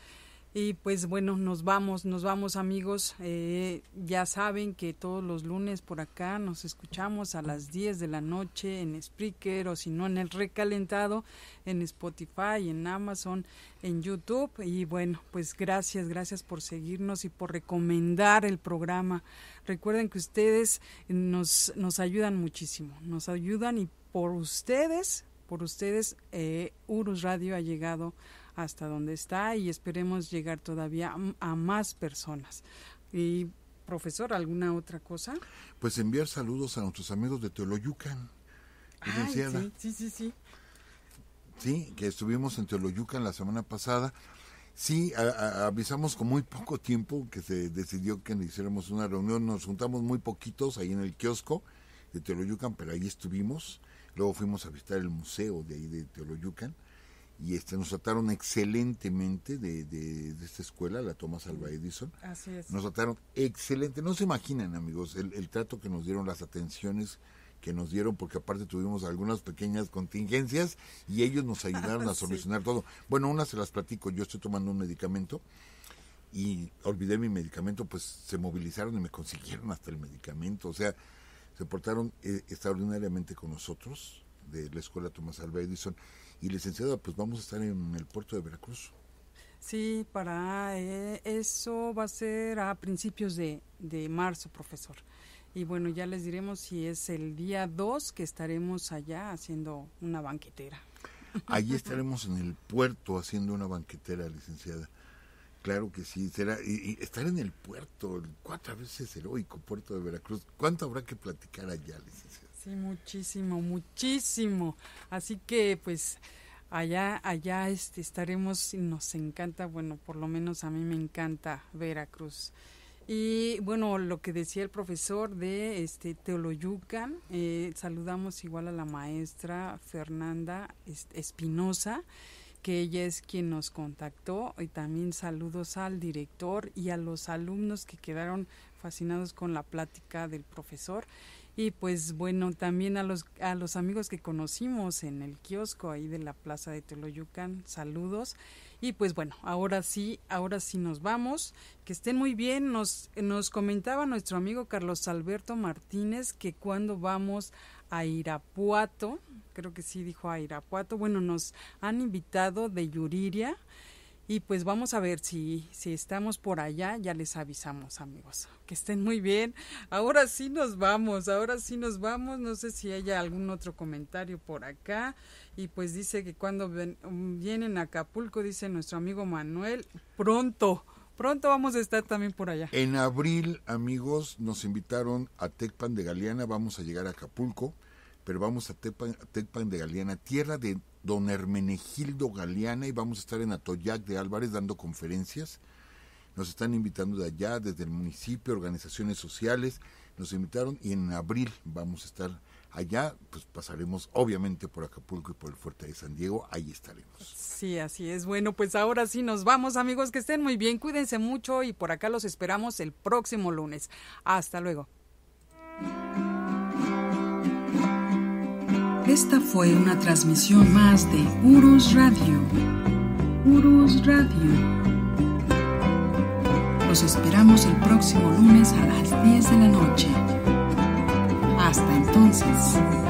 Y pues bueno, nos vamos, nos vamos amigos. Eh, ya saben que todos los lunes por acá nos escuchamos a las 10 de la noche en Spreaker o si no en el recalentado, en Spotify, en Amazon, en YouTube. Y bueno, pues gracias, gracias por seguirnos y por recomendar el programa. Recuerden que ustedes nos, nos ayudan muchísimo, nos ayudan y por ustedes, por ustedes, eh, Urus Radio ha llegado hasta donde está y esperemos llegar todavía a más personas. Y profesor, ¿alguna otra cosa? Pues enviar saludos a nuestros amigos de Teoloyucan. sí, sí, sí, sí. Sí, que estuvimos en Teoloyucan la semana pasada. Sí, avisamos con muy poco tiempo que se decidió que hiciéramos una reunión. Nos juntamos muy poquitos ahí en el kiosco de Teoloyucan, pero ahí estuvimos. Luego fuimos a visitar el museo de ahí de Teoloyucan y este, nos trataron excelentemente de, de, esta escuela, la Thomas Alva Edison. Así es. Nos trataron excelente, no se imaginan amigos el, trato que nos dieron, las atenciones que nos dieron, porque aparte tuvimos algunas pequeñas contingencias y ellos nos ayudaron a *laughs* solucionar todo. Bueno, una se las platico, yo estoy tomando un medicamento y olvidé mi medicamento, pues se movilizaron y me consiguieron hasta el medicamento, o sea, se portaron eh, extraordinariamente con nosotros de la escuela Thomas Alva Edison y licenciada, pues vamos a estar en el puerto de Veracruz. Sí, para eh, eso va a ser a principios de, marzo, profesor. Y bueno, ya les diremos si es el día 2 que estaremos allá haciendo una banquetera. Allí *laughs* estaremos en el puerto haciendo una banquetera, licenciada. Claro que sí, será y, estar en el puerto, cuatro veces heroico puerto de Veracruz. ¿Cuánto habrá que platicar allá, licenciada? Sí, muchísimo, muchísimo. Así que pues allá, allá este, estaremos y nos encanta, bueno, por lo menos a mí me encanta Veracruz. Y bueno, lo que decía el profesor de este Teoloyucan, eh, saludamos igual a la maestra Fernanda este, Espinosa que ella es quien nos contactó y también saludos al director y a los alumnos que quedaron fascinados con la plática del profesor y pues bueno también a los a los amigos que conocimos en el kiosco ahí de la plaza de Teloyucan saludos y pues bueno ahora sí ahora sí nos vamos que estén muy bien nos nos comentaba nuestro amigo Carlos Alberto Martínez que cuando vamos a Irapuato creo que sí dijo a Irapuato. Bueno, nos han invitado de Yuriria y pues vamos a ver si, si estamos por allá, ya les avisamos amigos. Que estén muy bien. Ahora sí nos vamos, ahora sí nos vamos. No sé si haya algún otro comentario por acá. Y pues dice que cuando vienen a Acapulco, dice nuestro amigo Manuel, pronto. Pronto vamos a estar también por allá. En abril, amigos, nos invitaron a Tecpan de Galeana, vamos a llegar a Acapulco pero vamos a Tepan de Galeana, tierra de don Hermenegildo Galeana, y vamos a estar en Atoyac de Álvarez dando conferencias. Nos están invitando de allá, desde el municipio, organizaciones sociales, nos invitaron y en abril vamos a estar allá, pues pasaremos obviamente por Acapulco y por el Fuerte de San Diego, ahí estaremos. Sí, así es. Bueno, pues ahora sí nos vamos, amigos, que estén muy bien, cuídense mucho y por acá los esperamos el próximo lunes. Hasta luego. Esta fue una transmisión más de Urus Radio. Urus Radio. Los esperamos el próximo lunes a las 10 de la noche. Hasta entonces.